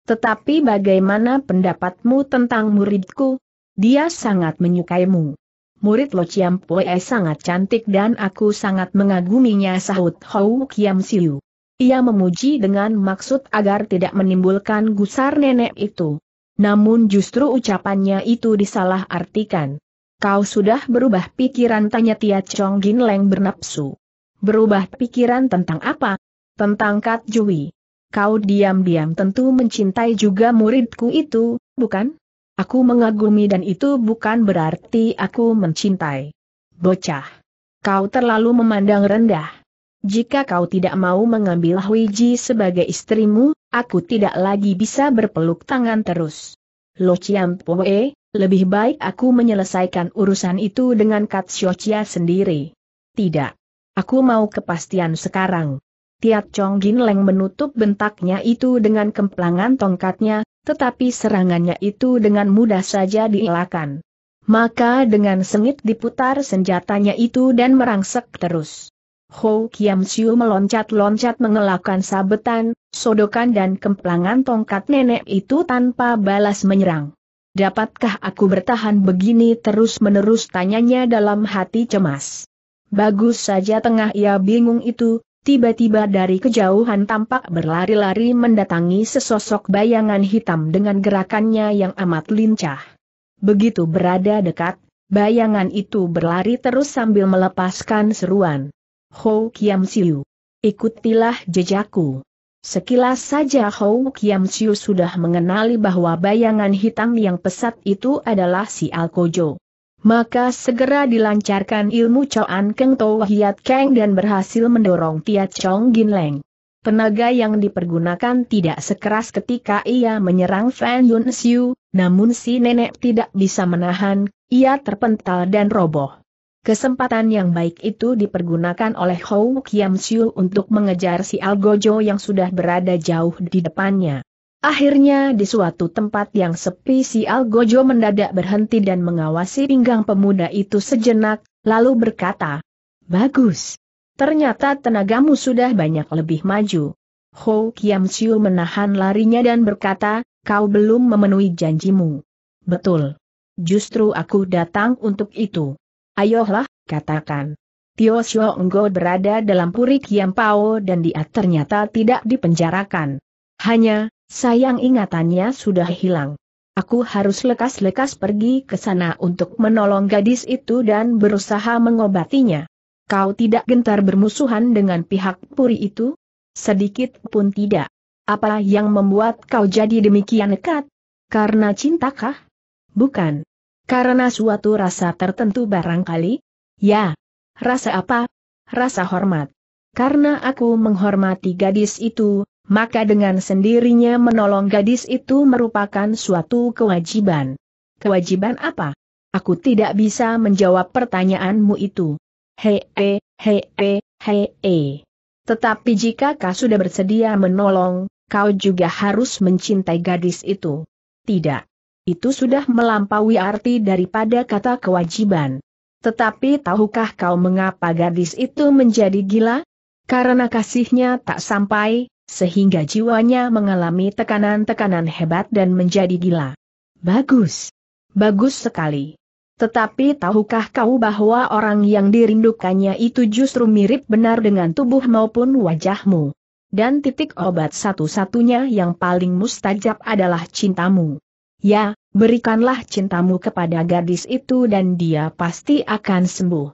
Tetapi bagaimana pendapatmu tentang muridku? Dia sangat menyukaimu. Murid Lo Chiam Pue sangat cantik dan aku sangat mengaguminya sahut Hou Kiam Siu. Ia memuji dengan maksud agar tidak menimbulkan gusar nenek itu. Namun justru ucapannya itu disalah artikan. Kau sudah berubah pikiran tanya Tia Chong Gin Leng bernapsu. Berubah pikiran tentang apa? Tentang Kat Jui. Kau diam-diam tentu mencintai juga muridku itu, bukan? Aku mengagumi dan itu bukan berarti aku mencintai. Bocah. Kau terlalu memandang rendah. Jika kau tidak mau mengambil Huiji sebagai istrimu, aku tidak lagi bisa berpeluk tangan terus. Lo Chiam Poe, lebih baik aku menyelesaikan urusan itu dengan Katsiochia sendiri. Tidak. Aku mau kepastian sekarang. Tiat Chong Gin Leng menutup bentaknya itu dengan kemplangan tongkatnya, tetapi serangannya itu dengan mudah saja dielakkan. Maka dengan sengit diputar senjatanya itu dan merangsek terus. Ho Kiam Siu meloncat-loncat mengelakkan sabetan, sodokan dan kemplangan tongkat nenek itu tanpa balas menyerang. Dapatkah aku bertahan begini terus-menerus tanyanya dalam hati cemas. Bagus saja tengah ia bingung itu, tiba-tiba dari kejauhan tampak berlari-lari mendatangi sesosok bayangan hitam dengan gerakannya yang amat lincah. Begitu berada dekat, bayangan itu berlari terus sambil melepaskan seruan. Ho Kiam Siu. Ikutilah jejakku. Sekilas saja Hou Kiam Siu sudah mengenali bahwa bayangan hitam yang pesat itu adalah si Alkojo. Maka segera dilancarkan ilmu Choan Keng Tau Hiat Keng dan berhasil mendorong Tia Chong Gin Leng. Tenaga yang dipergunakan tidak sekeras ketika ia menyerang Fan Yun Siu, namun si nenek tidak bisa menahan, ia terpental dan roboh. Kesempatan yang baik itu dipergunakan oleh Hou Kiam Siu untuk mengejar si Algojo yang sudah berada jauh di depannya. Akhirnya di suatu tempat yang sepi si Algojo mendadak berhenti dan mengawasi pinggang pemuda itu sejenak, lalu berkata, Bagus. Ternyata tenagamu sudah banyak lebih maju. Hou Kiam Siu menahan larinya dan berkata, kau belum memenuhi janjimu. Betul. Justru aku datang untuk itu. Ayolah, katakan. Tio Xiao Enggo berada dalam puri Kiam Pao dan dia ternyata tidak dipenjarakan. Hanya, sayang ingatannya sudah hilang. Aku harus lekas-lekas pergi ke sana untuk menolong gadis itu dan berusaha mengobatinya. Kau tidak gentar bermusuhan dengan pihak puri itu? Sedikit pun tidak. Apa yang membuat kau jadi demikian nekat? Karena cintakah? Bukan. Karena suatu rasa tertentu barangkali? Ya. Rasa apa? Rasa hormat. Karena aku menghormati gadis itu, maka dengan sendirinya menolong gadis itu merupakan suatu kewajiban. Kewajiban apa? Aku tidak bisa menjawab pertanyaanmu itu. Hei, hei, he, hei, hei. Tetapi jika kau sudah bersedia menolong, kau juga harus mencintai gadis itu. Tidak. Itu sudah melampaui arti daripada kata kewajiban. Tetapi tahukah kau mengapa gadis itu menjadi gila? Karena kasihnya tak sampai, sehingga jiwanya mengalami tekanan-tekanan hebat dan menjadi gila. Bagus. Bagus sekali. Tetapi tahukah kau bahwa orang yang dirindukannya itu justru mirip benar dengan tubuh maupun wajahmu? Dan titik obat satu-satunya yang paling mustajab adalah cintamu. Ya, berikanlah cintamu kepada gadis itu dan dia pasti akan sembuh.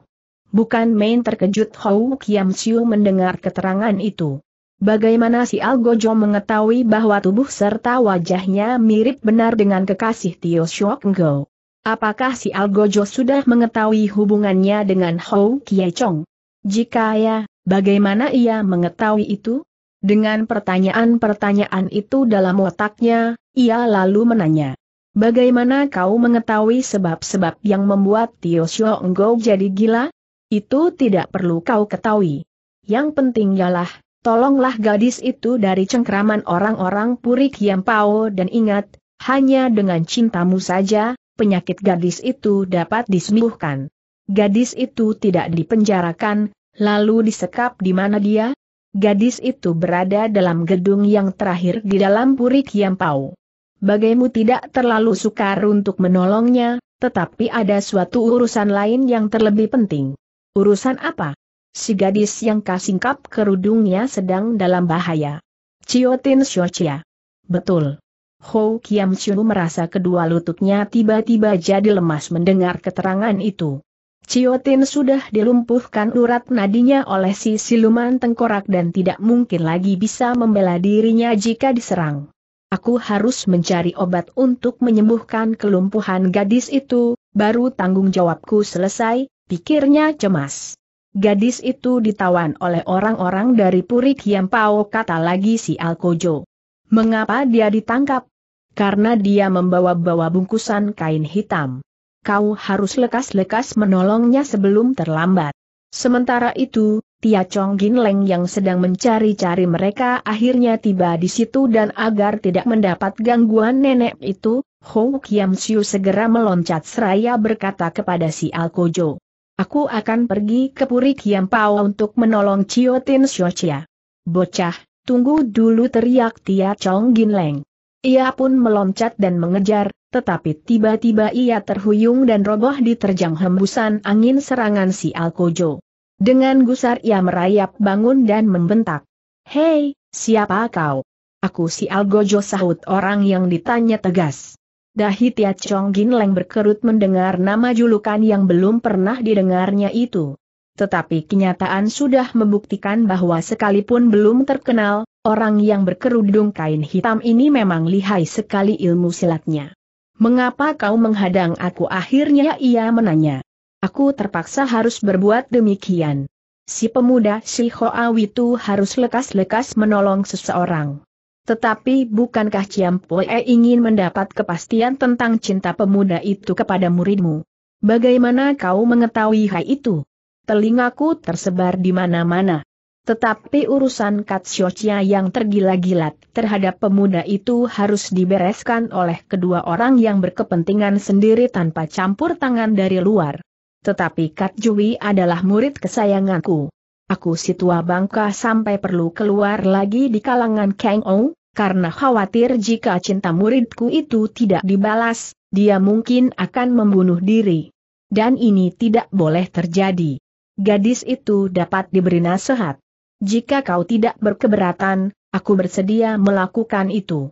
Bukan main terkejut Hou Kiam Siu mendengar keterangan itu. Bagaimana si Algojo mengetahui bahwa tubuh serta wajahnya mirip benar dengan kekasih Tio Ngo? Apakah si Algojo sudah mengetahui hubungannya dengan Hou Kie Chong? Jika ya, bagaimana ia mengetahui itu? Dengan pertanyaan-pertanyaan itu dalam otaknya, ia lalu menanya. Bagaimana kau mengetahui sebab-sebab yang membuat Tio Xiong jadi gila? Itu tidak perlu kau ketahui. Yang penting ialah, tolonglah gadis itu dari cengkraman orang-orang purik Puri Pao dan ingat, hanya dengan cintamu saja, penyakit gadis itu dapat disembuhkan. Gadis itu tidak dipenjarakan, lalu disekap di mana dia, Gadis itu berada dalam gedung yang terakhir di dalam Puri Pau. Bagaimu tidak terlalu sukar untuk menolongnya, tetapi ada suatu urusan lain yang terlebih penting. Urusan apa? Si gadis yang kasingkap kerudungnya sedang dalam bahaya. Ciotin Shochia. Betul. Hou Kiam Chiu merasa kedua lututnya tiba-tiba jadi lemas mendengar keterangan itu. Ciotin sudah dilumpuhkan urat nadinya oleh si siluman tengkorak dan tidak mungkin lagi bisa membela dirinya jika diserang. Aku harus mencari obat untuk menyembuhkan kelumpuhan gadis itu, baru tanggung jawabku selesai, pikirnya cemas. Gadis itu ditawan oleh orang-orang dari Puri Kiampao kata lagi si Alkojo. Mengapa dia ditangkap? Karena dia membawa-bawa bungkusan kain hitam kau harus lekas-lekas menolongnya sebelum terlambat. Sementara itu, Tia Chong Gin Leng yang sedang mencari-cari mereka akhirnya tiba di situ dan agar tidak mendapat gangguan nenek itu, Hou Kiam Siu segera meloncat seraya berkata kepada si Alkojo. Aku akan pergi ke Puri Kiam Pao untuk menolong Chio Tin Chia. Bocah, tunggu dulu teriak Tia Chong Gin Leng. Ia pun meloncat dan mengejar, tetapi tiba-tiba ia terhuyung dan roboh diterjang hembusan angin serangan si Alkojo. Dengan gusar ia merayap bangun dan membentak. Hei, siapa kau? Aku si Algojo sahut orang yang ditanya tegas. Dahi Tia Chong leng berkerut mendengar nama julukan yang belum pernah didengarnya itu. Tetapi kenyataan sudah membuktikan bahwa sekalipun belum terkenal, orang yang berkerudung kain hitam ini memang lihai sekali ilmu silatnya. Mengapa kau menghadang aku? Akhirnya ia menanya. Aku terpaksa harus berbuat demikian. Si pemuda si Hoa itu harus lekas-lekas menolong seseorang. Tetapi bukankah Ciampoe ingin mendapat kepastian tentang cinta pemuda itu kepada muridmu? Bagaimana kau mengetahui hal itu? Telingaku tersebar di mana-mana. Tetapi urusan Katsiochia yang tergila-gilat terhadap pemuda itu harus dibereskan oleh kedua orang yang berkepentingan sendiri tanpa campur tangan dari luar. Tetapi Katjui adalah murid kesayanganku. Aku si tua bangka sampai perlu keluar lagi di kalangan Kang Ou, karena khawatir jika cinta muridku itu tidak dibalas, dia mungkin akan membunuh diri. Dan ini tidak boleh terjadi. Gadis itu dapat diberi nasihat. Jika kau tidak berkeberatan, aku bersedia melakukan itu.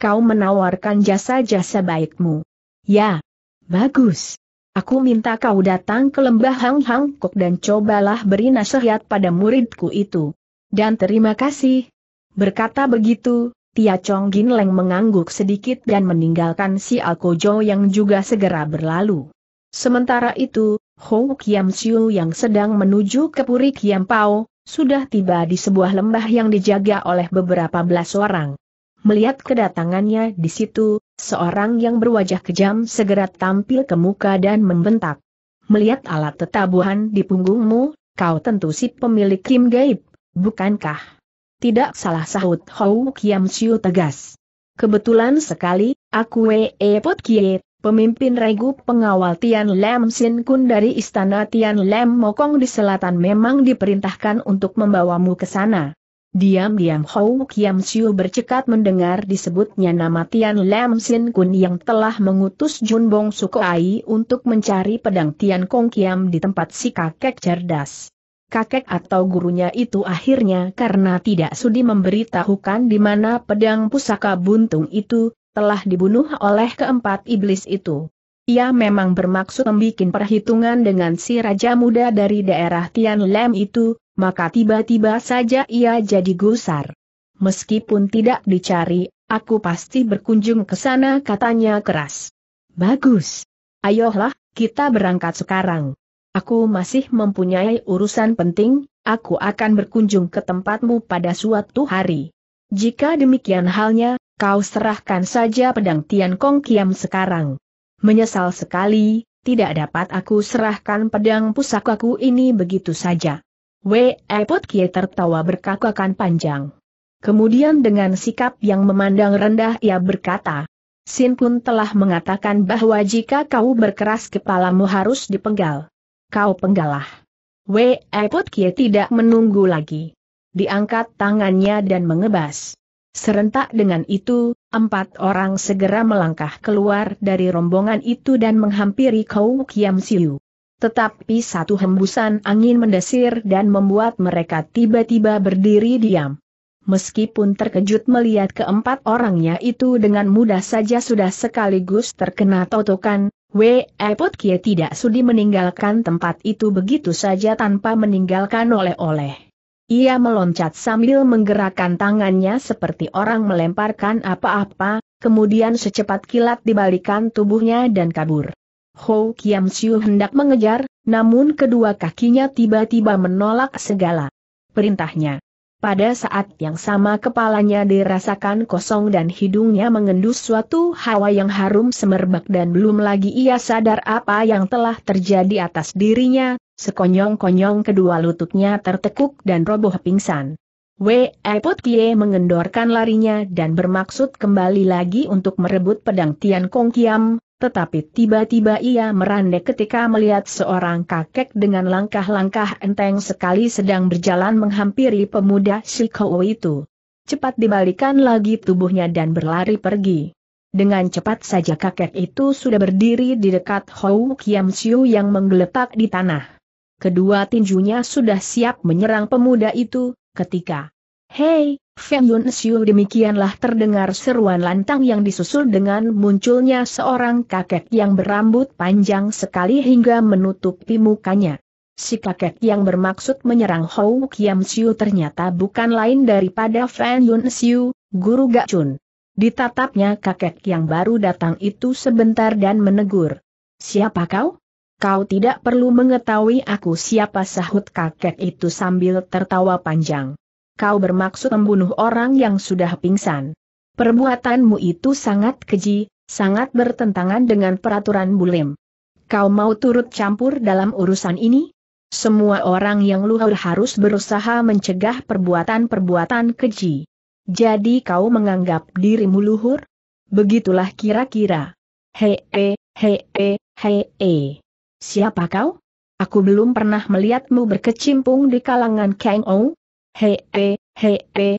Kau menawarkan jasa-jasa baikmu. Ya. Bagus. Aku minta kau datang ke lembah Hang Hang Kok dan cobalah beri nasihat pada muridku itu. Dan terima kasih. Berkata begitu, Tia Chong Gin Leng mengangguk sedikit dan meninggalkan si Alkojo yang juga segera berlalu. Sementara itu, Hou Kiam Siu yang sedang menuju ke Puri Kiam Pao, sudah tiba di sebuah lembah yang dijaga oleh beberapa belas orang. Melihat kedatangannya di situ, seorang yang berwajah kejam segera tampil ke muka dan membentak. Melihat alat tetabuhan di punggungmu, kau tentu si pemilik Kim Gaib, bukankah? Tidak salah sahut Hou Kiam Siu tegas. Kebetulan sekali, aku Wee Pot Kiet pemimpin regu pengawal Tian Lam Sin Kun dari istana Tian Lam Mokong di selatan memang diperintahkan untuk membawamu ke sana. Diam-diam Hou Kiam Siu bercekat mendengar disebutnya nama Tian Lam Sin Kun yang telah mengutus Jun Bong Sukoai untuk mencari pedang Tian Kong Kiam di tempat si kakek cerdas. Kakek atau gurunya itu akhirnya karena tidak sudi memberitahukan di mana pedang pusaka buntung itu, telah dibunuh oleh keempat iblis itu. Ia memang bermaksud membuat perhitungan dengan si Raja Muda dari daerah Tian Lem itu, maka tiba-tiba saja ia jadi gusar. Meskipun tidak dicari, aku pasti berkunjung ke sana katanya keras. Bagus. Ayolah, kita berangkat sekarang. Aku masih mempunyai urusan penting, aku akan berkunjung ke tempatmu pada suatu hari. Jika demikian halnya, kau serahkan saja pedang Tian Kong Kiam sekarang. Menyesal sekali, tidak dapat aku serahkan pedang pusakaku ini begitu saja. Wei Put Kie tertawa berkakakan panjang. Kemudian dengan sikap yang memandang rendah ia berkata, Sin pun telah mengatakan bahwa jika kau berkeras kepalamu harus dipenggal. Kau penggalah. Wei Put Kie tidak menunggu lagi. Diangkat tangannya dan mengebas. Serentak dengan itu, empat orang segera melangkah keluar dari rombongan itu dan menghampiri Kau Kiam Siu. Tetapi satu hembusan angin mendesir dan membuat mereka tiba-tiba berdiri diam. Meskipun terkejut melihat keempat orangnya itu dengan mudah saja sudah sekaligus terkena totokan, W. Epot Kie tidak sudi meninggalkan tempat itu begitu saja tanpa meninggalkan oleh-oleh. Ia meloncat sambil menggerakkan tangannya seperti orang melemparkan apa-apa, kemudian secepat kilat dibalikan tubuhnya dan kabur. Ho Kiam Siu hendak mengejar, namun kedua kakinya tiba-tiba menolak segala perintahnya. Pada saat yang sama kepalanya dirasakan kosong dan hidungnya mengendus suatu hawa yang harum semerbak dan belum lagi ia sadar apa yang telah terjadi atas dirinya, Sekonyong-konyong kedua lututnya tertekuk dan roboh pingsan. Wei Put Kie mengendorkan larinya dan bermaksud kembali lagi untuk merebut pedang Tian Kong Kiam, tetapi tiba-tiba ia merandek ketika melihat seorang kakek dengan langkah-langkah enteng sekali sedang berjalan menghampiri pemuda Shikou itu. Cepat dibalikan lagi tubuhnya dan berlari pergi. Dengan cepat saja kakek itu sudah berdiri di dekat Hou Kiam Siu yang menggeletak di tanah. Kedua tinjunya sudah siap menyerang pemuda itu, ketika Hei, Feng Yun Xiu demikianlah terdengar seruan lantang yang disusul dengan munculnya seorang kakek yang berambut panjang sekali hingga menutupi mukanya. Si kakek yang bermaksud menyerang Hou Kiam Xiu ternyata bukan lain daripada Feng Yun Xiu, guru Gacun. Ditatapnya kakek yang baru datang itu sebentar dan menegur. Siapa kau? Kau tidak perlu mengetahui aku siapa sahut kakek itu sambil tertawa panjang. Kau bermaksud membunuh orang yang sudah pingsan. Perbuatanmu itu sangat keji, sangat bertentangan dengan peraturan bulim. Kau mau turut campur dalam urusan ini? Semua orang yang luhur harus berusaha mencegah perbuatan-perbuatan keji. Jadi kau menganggap dirimu luhur? Begitulah kira-kira. he hei, he Siapa kau? Aku belum pernah melihatmu berkecimpung di kalangan Kang Ou. Hei, hei, hei, hei,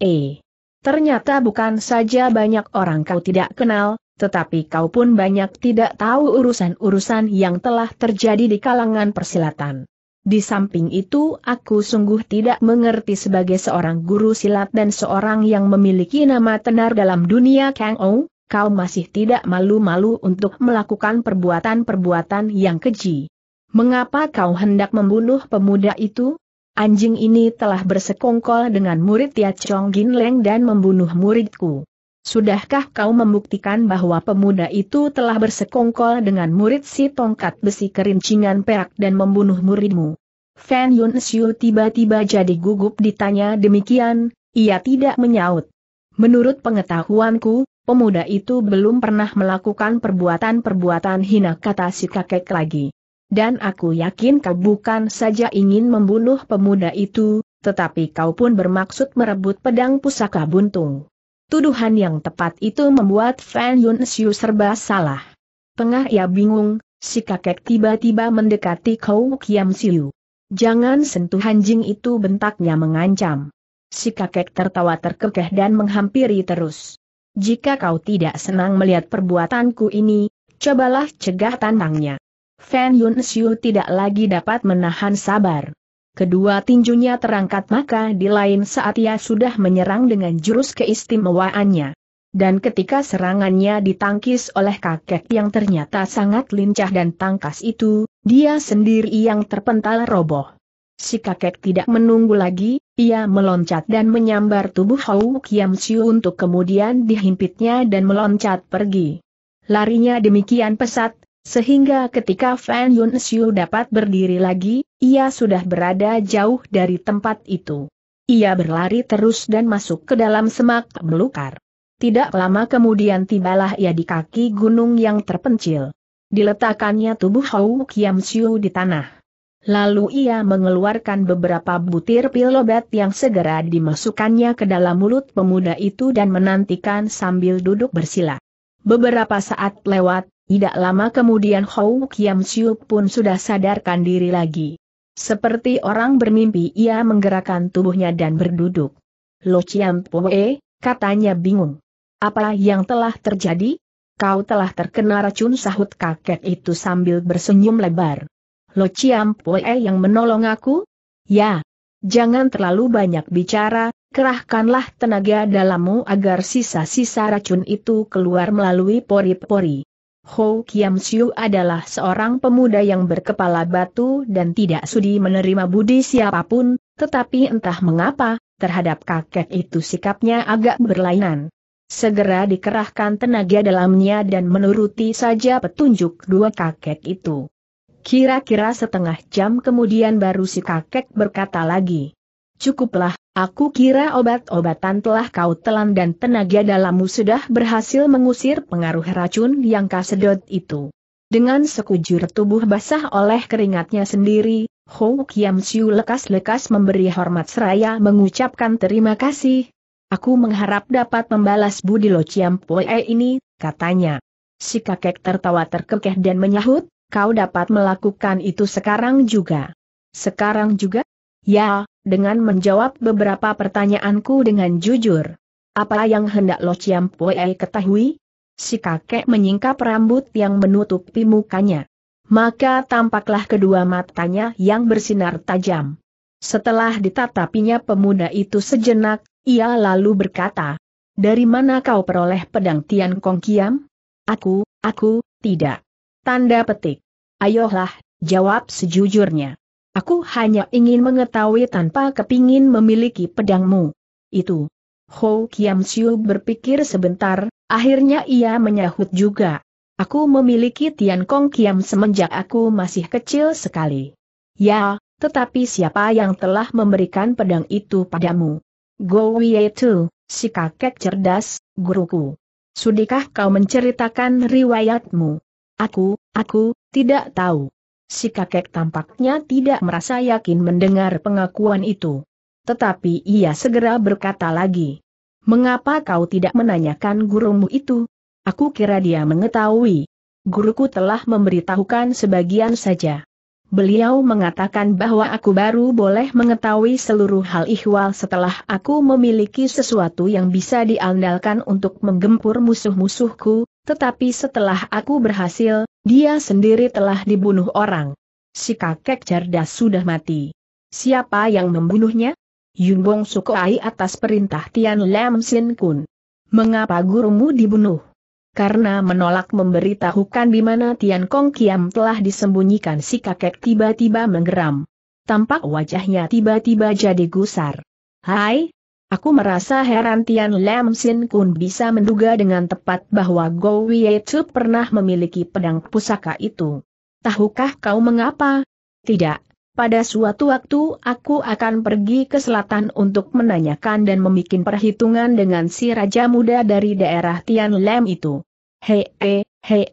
hei. Ternyata bukan saja banyak orang kau tidak kenal, tetapi kau pun banyak tidak tahu urusan-urusan yang telah terjadi di kalangan persilatan. Di samping itu aku sungguh tidak mengerti sebagai seorang guru silat dan seorang yang memiliki nama tenar dalam dunia Kang Ou, kau masih tidak malu-malu untuk melakukan perbuatan-perbuatan yang keji. Mengapa kau hendak membunuh pemuda itu? Anjing ini telah bersekongkol dengan murid Tia Chong Gin Leng dan membunuh muridku. Sudahkah kau membuktikan bahwa pemuda itu telah bersekongkol dengan murid si tongkat besi kerincingan perak dan membunuh muridmu? Fan Yun Xiu tiba-tiba jadi gugup ditanya demikian, ia tidak menyaut. Menurut pengetahuanku, pemuda itu belum pernah melakukan perbuatan-perbuatan hina kata si kakek lagi. Dan aku yakin kau bukan saja ingin membunuh pemuda itu, tetapi kau pun bermaksud merebut pedang pusaka buntung. Tuduhan yang tepat itu membuat Fan Yun Xiu serba salah. Tengah ia bingung, si kakek tiba-tiba mendekati Kau Kiam Siu. Jangan sentuh anjing itu bentaknya mengancam. Si kakek tertawa terkekeh dan menghampiri terus. Jika kau tidak senang melihat perbuatanku ini, cobalah cegah tantangnya. Fan Yun Xiu tidak lagi dapat menahan sabar. Kedua tinjunya terangkat maka di lain saat ia sudah menyerang dengan jurus keistimewaannya. Dan ketika serangannya ditangkis oleh kakek yang ternyata sangat lincah dan tangkas itu, dia sendiri yang terpental roboh. Si kakek tidak menunggu lagi, ia meloncat dan menyambar tubuh Hou Kiam Siu untuk kemudian dihimpitnya dan meloncat pergi. Larinya demikian pesat, sehingga ketika Fan Yun Siu dapat berdiri lagi, ia sudah berada jauh dari tempat itu. Ia berlari terus dan masuk ke dalam semak belukar. Tidak lama kemudian tibalah ia di kaki gunung yang terpencil. Diletakkannya tubuh Hou Kiam Siu di tanah. Lalu ia mengeluarkan beberapa butir pil obat yang segera dimasukkannya ke dalam mulut pemuda itu dan menantikan sambil duduk bersila. Beberapa saat lewat, tidak lama kemudian Hou Kiam Siu pun sudah sadarkan diri lagi. Seperti orang bermimpi ia menggerakkan tubuhnya dan berduduk. Lo Chiam Poe, katanya bingung. Apa yang telah terjadi? Kau telah terkena racun sahut kakek itu sambil bersenyum lebar. Lo Chiam Poe yang menolong aku? Ya. Jangan terlalu banyak bicara, kerahkanlah tenaga dalammu agar sisa-sisa racun itu keluar melalui pori-pori. Ho Kiam Siu adalah seorang pemuda yang berkepala batu dan tidak sudi menerima budi siapapun, tetapi entah mengapa, terhadap kakek itu sikapnya agak berlainan. Segera dikerahkan tenaga dalamnya dan menuruti saja petunjuk dua kakek itu. Kira-kira setengah jam kemudian baru si kakek berkata lagi. Cukuplah, aku kira obat-obatan telah kau telan dan tenaga dalammu sudah berhasil mengusir pengaruh racun yang kasedot itu. Dengan sekujur tubuh basah oleh keringatnya sendiri, Hou Kiam Siu lekas-lekas memberi hormat seraya mengucapkan terima kasih. Aku mengharap dapat membalas budi Lo Chiam Poe ini, katanya. Si kakek tertawa terkekeh dan menyahut, kau dapat melakukan itu sekarang juga. Sekarang juga? Ya, dengan menjawab beberapa pertanyaanku dengan jujur. Apa yang hendak Lo ciam ketahui? Si kakek menyingkap rambut yang menutupi mukanya. Maka tampaklah kedua matanya yang bersinar tajam. Setelah ditatapinya pemuda itu sejenak, ia lalu berkata, Dari mana kau peroleh pedang Tian Kong Kiam? Aku, aku, tidak. Tanda petik. Ayolah, jawab sejujurnya. Aku hanya ingin mengetahui tanpa kepingin memiliki pedangmu. Itu. Ho Kiam Siu berpikir sebentar, akhirnya ia menyahut juga. Aku memiliki Tian Kong Kiam semenjak aku masih kecil sekali. Ya, tetapi siapa yang telah memberikan pedang itu padamu? Go Wei Tu, si kakek cerdas, guruku. Sudikah kau menceritakan riwayatmu? Aku, aku, tidak tahu. Si kakek tampaknya tidak merasa yakin mendengar pengakuan itu. Tetapi ia segera berkata lagi. Mengapa kau tidak menanyakan gurumu itu? Aku kira dia mengetahui. Guruku telah memberitahukan sebagian saja. Beliau mengatakan bahwa aku baru boleh mengetahui seluruh hal ihwal setelah aku memiliki sesuatu yang bisa diandalkan untuk menggempur musuh-musuhku, tetapi setelah aku berhasil, dia sendiri telah dibunuh orang. Si kakek cerdas sudah mati. Siapa yang membunuhnya? Yun Bong Sukoai atas perintah Tian Lam Sin Kun. Mengapa gurumu dibunuh? Karena menolak memberitahukan di mana Tian Kong Kiam telah disembunyikan si kakek tiba-tiba menggeram. Tampak wajahnya tiba-tiba jadi gusar. Hai, Aku merasa heran Tian Lam Sin Kun bisa menduga dengan tepat bahwa Go Chu pernah memiliki pedang pusaka itu. Tahukah kau mengapa? Tidak. Pada suatu waktu aku akan pergi ke selatan untuk menanyakan dan membuat perhitungan dengan si raja muda dari daerah Tian Lam itu. Hei, hei, hei,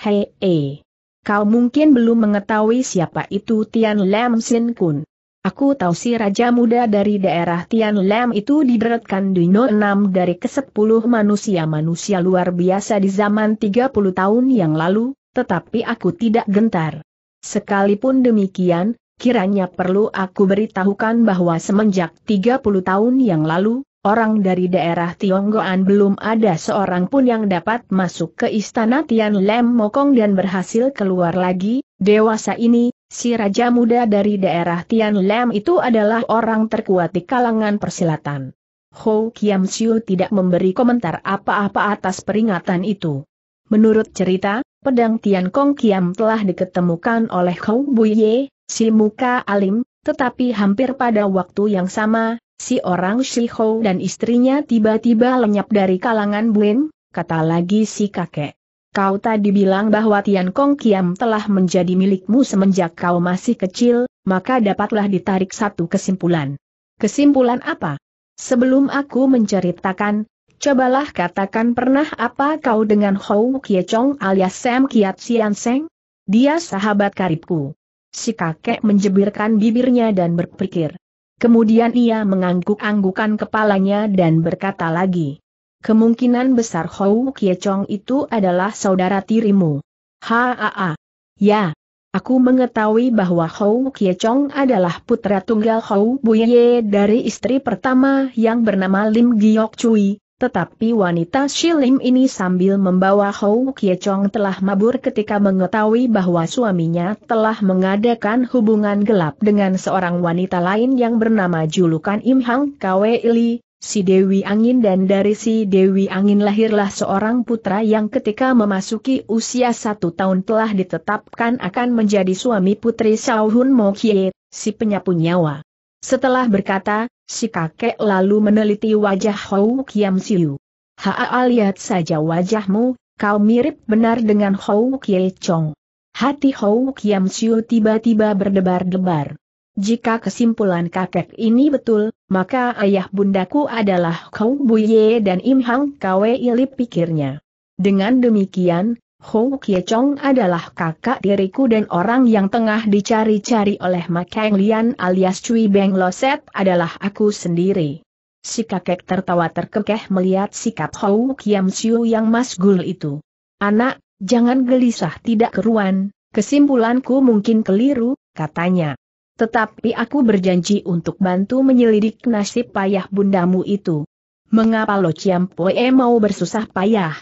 hei, hei. Kau mungkin belum mengetahui siapa itu Tian Lam Sin Kun. Aku tahu si raja muda dari daerah Tian Lam itu diberatkan Dino 6 dari ke-10 manusia-manusia luar biasa di zaman 30 tahun yang lalu, tetapi aku tidak gentar. Sekalipun demikian, kiranya perlu aku beritahukan bahwa semenjak 30 tahun yang lalu, orang dari daerah Tionggoan belum ada seorang pun yang dapat masuk ke istana Tian Lam Mokong dan berhasil keluar lagi, dewasa ini, Si Raja Muda dari daerah Tian Lam itu adalah orang terkuat di kalangan persilatan. Ho Kiam Siu tidak memberi komentar apa-apa atas peringatan itu. Menurut cerita, pedang Tian Kong Kiam telah diketemukan oleh Hou Buye, si muka alim, tetapi hampir pada waktu yang sama, si orang Shi Hou dan istrinya tiba-tiba lenyap dari kalangan Buin, kata lagi si kakek. Kau tadi bilang bahwa Tian Kong Kiam telah menjadi milikmu semenjak kau masih kecil, maka dapatlah ditarik satu kesimpulan. Kesimpulan apa? Sebelum aku menceritakan, cobalah katakan pernah apa kau dengan Hou Kie Chong alias Sam Kiat Sian Seng? Dia sahabat karibku. Si kakek menjebirkan bibirnya dan berpikir. Kemudian ia mengangguk-anggukan kepalanya dan berkata lagi. Kemungkinan besar Hou Kiechong itu adalah saudara tirimu. Haa. Ya. Aku mengetahui bahwa Hou Kiechong adalah putra tunggal Hou Buye dari istri pertama yang bernama Lim Giok Chui, tetapi wanita Shilim ini sambil membawa Hou Kiechong telah mabur ketika mengetahui bahwa suaminya telah mengadakan hubungan gelap dengan seorang wanita lain yang bernama julukan Im Hang Kwe si Dewi Angin dan dari si Dewi Angin lahirlah seorang putra yang ketika memasuki usia satu tahun telah ditetapkan akan menjadi suami putri Sauhun Mokie, si penyapu nyawa. Setelah berkata, si kakek lalu meneliti wajah Hou Kiam Siu. Haa lihat saja wajahmu, kau mirip benar dengan Hou Kie Chong. Hati Hou Kiam Siu tiba-tiba berdebar-debar. Jika kesimpulan kakek ini betul, maka ayah bundaku adalah Kau Buye dan Im Hang Kwe Ilip pikirnya. Dengan demikian, Hong Kie Chong adalah kakak diriku dan orang yang tengah dicari-cari oleh Ma Kang Lian alias Cui Beng Loset adalah aku sendiri. Si kakek tertawa terkekeh melihat sikap Hou Kiam Siu yang masgul itu. Anak, jangan gelisah tidak keruan, kesimpulanku mungkin keliru, katanya. Tetapi aku berjanji untuk bantu menyelidik nasib payah bundamu itu. Mengapa Lo Poe mau bersusah payah?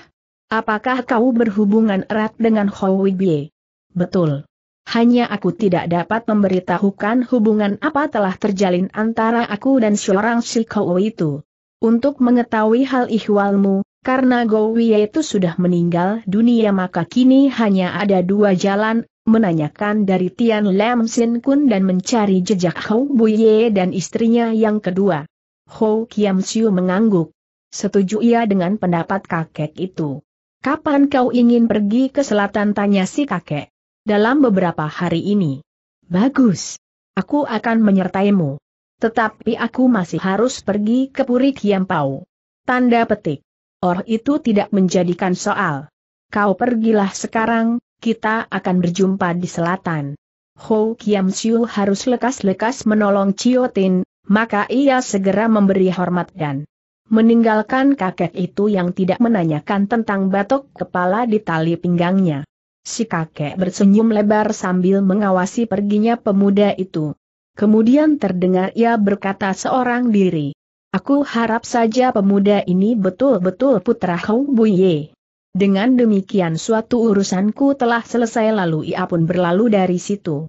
Apakah kau berhubungan erat dengan Howigie? Betul. Hanya aku tidak dapat memberitahukan hubungan apa telah terjalin antara aku dan seorang Shikowo itu. Untuk mengetahui hal ihwalmu, karena Gowie itu sudah meninggal dunia maka kini hanya ada dua jalan, menanyakan dari Tian Lam Sin Kun dan mencari jejak Hou Buye dan istrinya yang kedua. Hou Kiam Siu mengangguk. Setuju ia dengan pendapat kakek itu. Kapan kau ingin pergi ke selatan tanya si kakek? Dalam beberapa hari ini. Bagus. Aku akan menyertaimu. Tetapi aku masih harus pergi ke Puri Pau. Tanda petik. Or itu tidak menjadikan soal. Kau pergilah sekarang, kita akan berjumpa di selatan. Ho Kiam Siu harus lekas-lekas menolong Ciotin, maka ia segera memberi hormat dan meninggalkan kakek itu yang tidak menanyakan tentang batok kepala di tali pinggangnya. Si kakek bersenyum lebar sambil mengawasi perginya pemuda itu. Kemudian terdengar ia berkata seorang diri. Aku harap saja pemuda ini betul-betul putra Hong Buye. Dengan demikian suatu urusanku telah selesai lalu ia pun berlalu dari situ.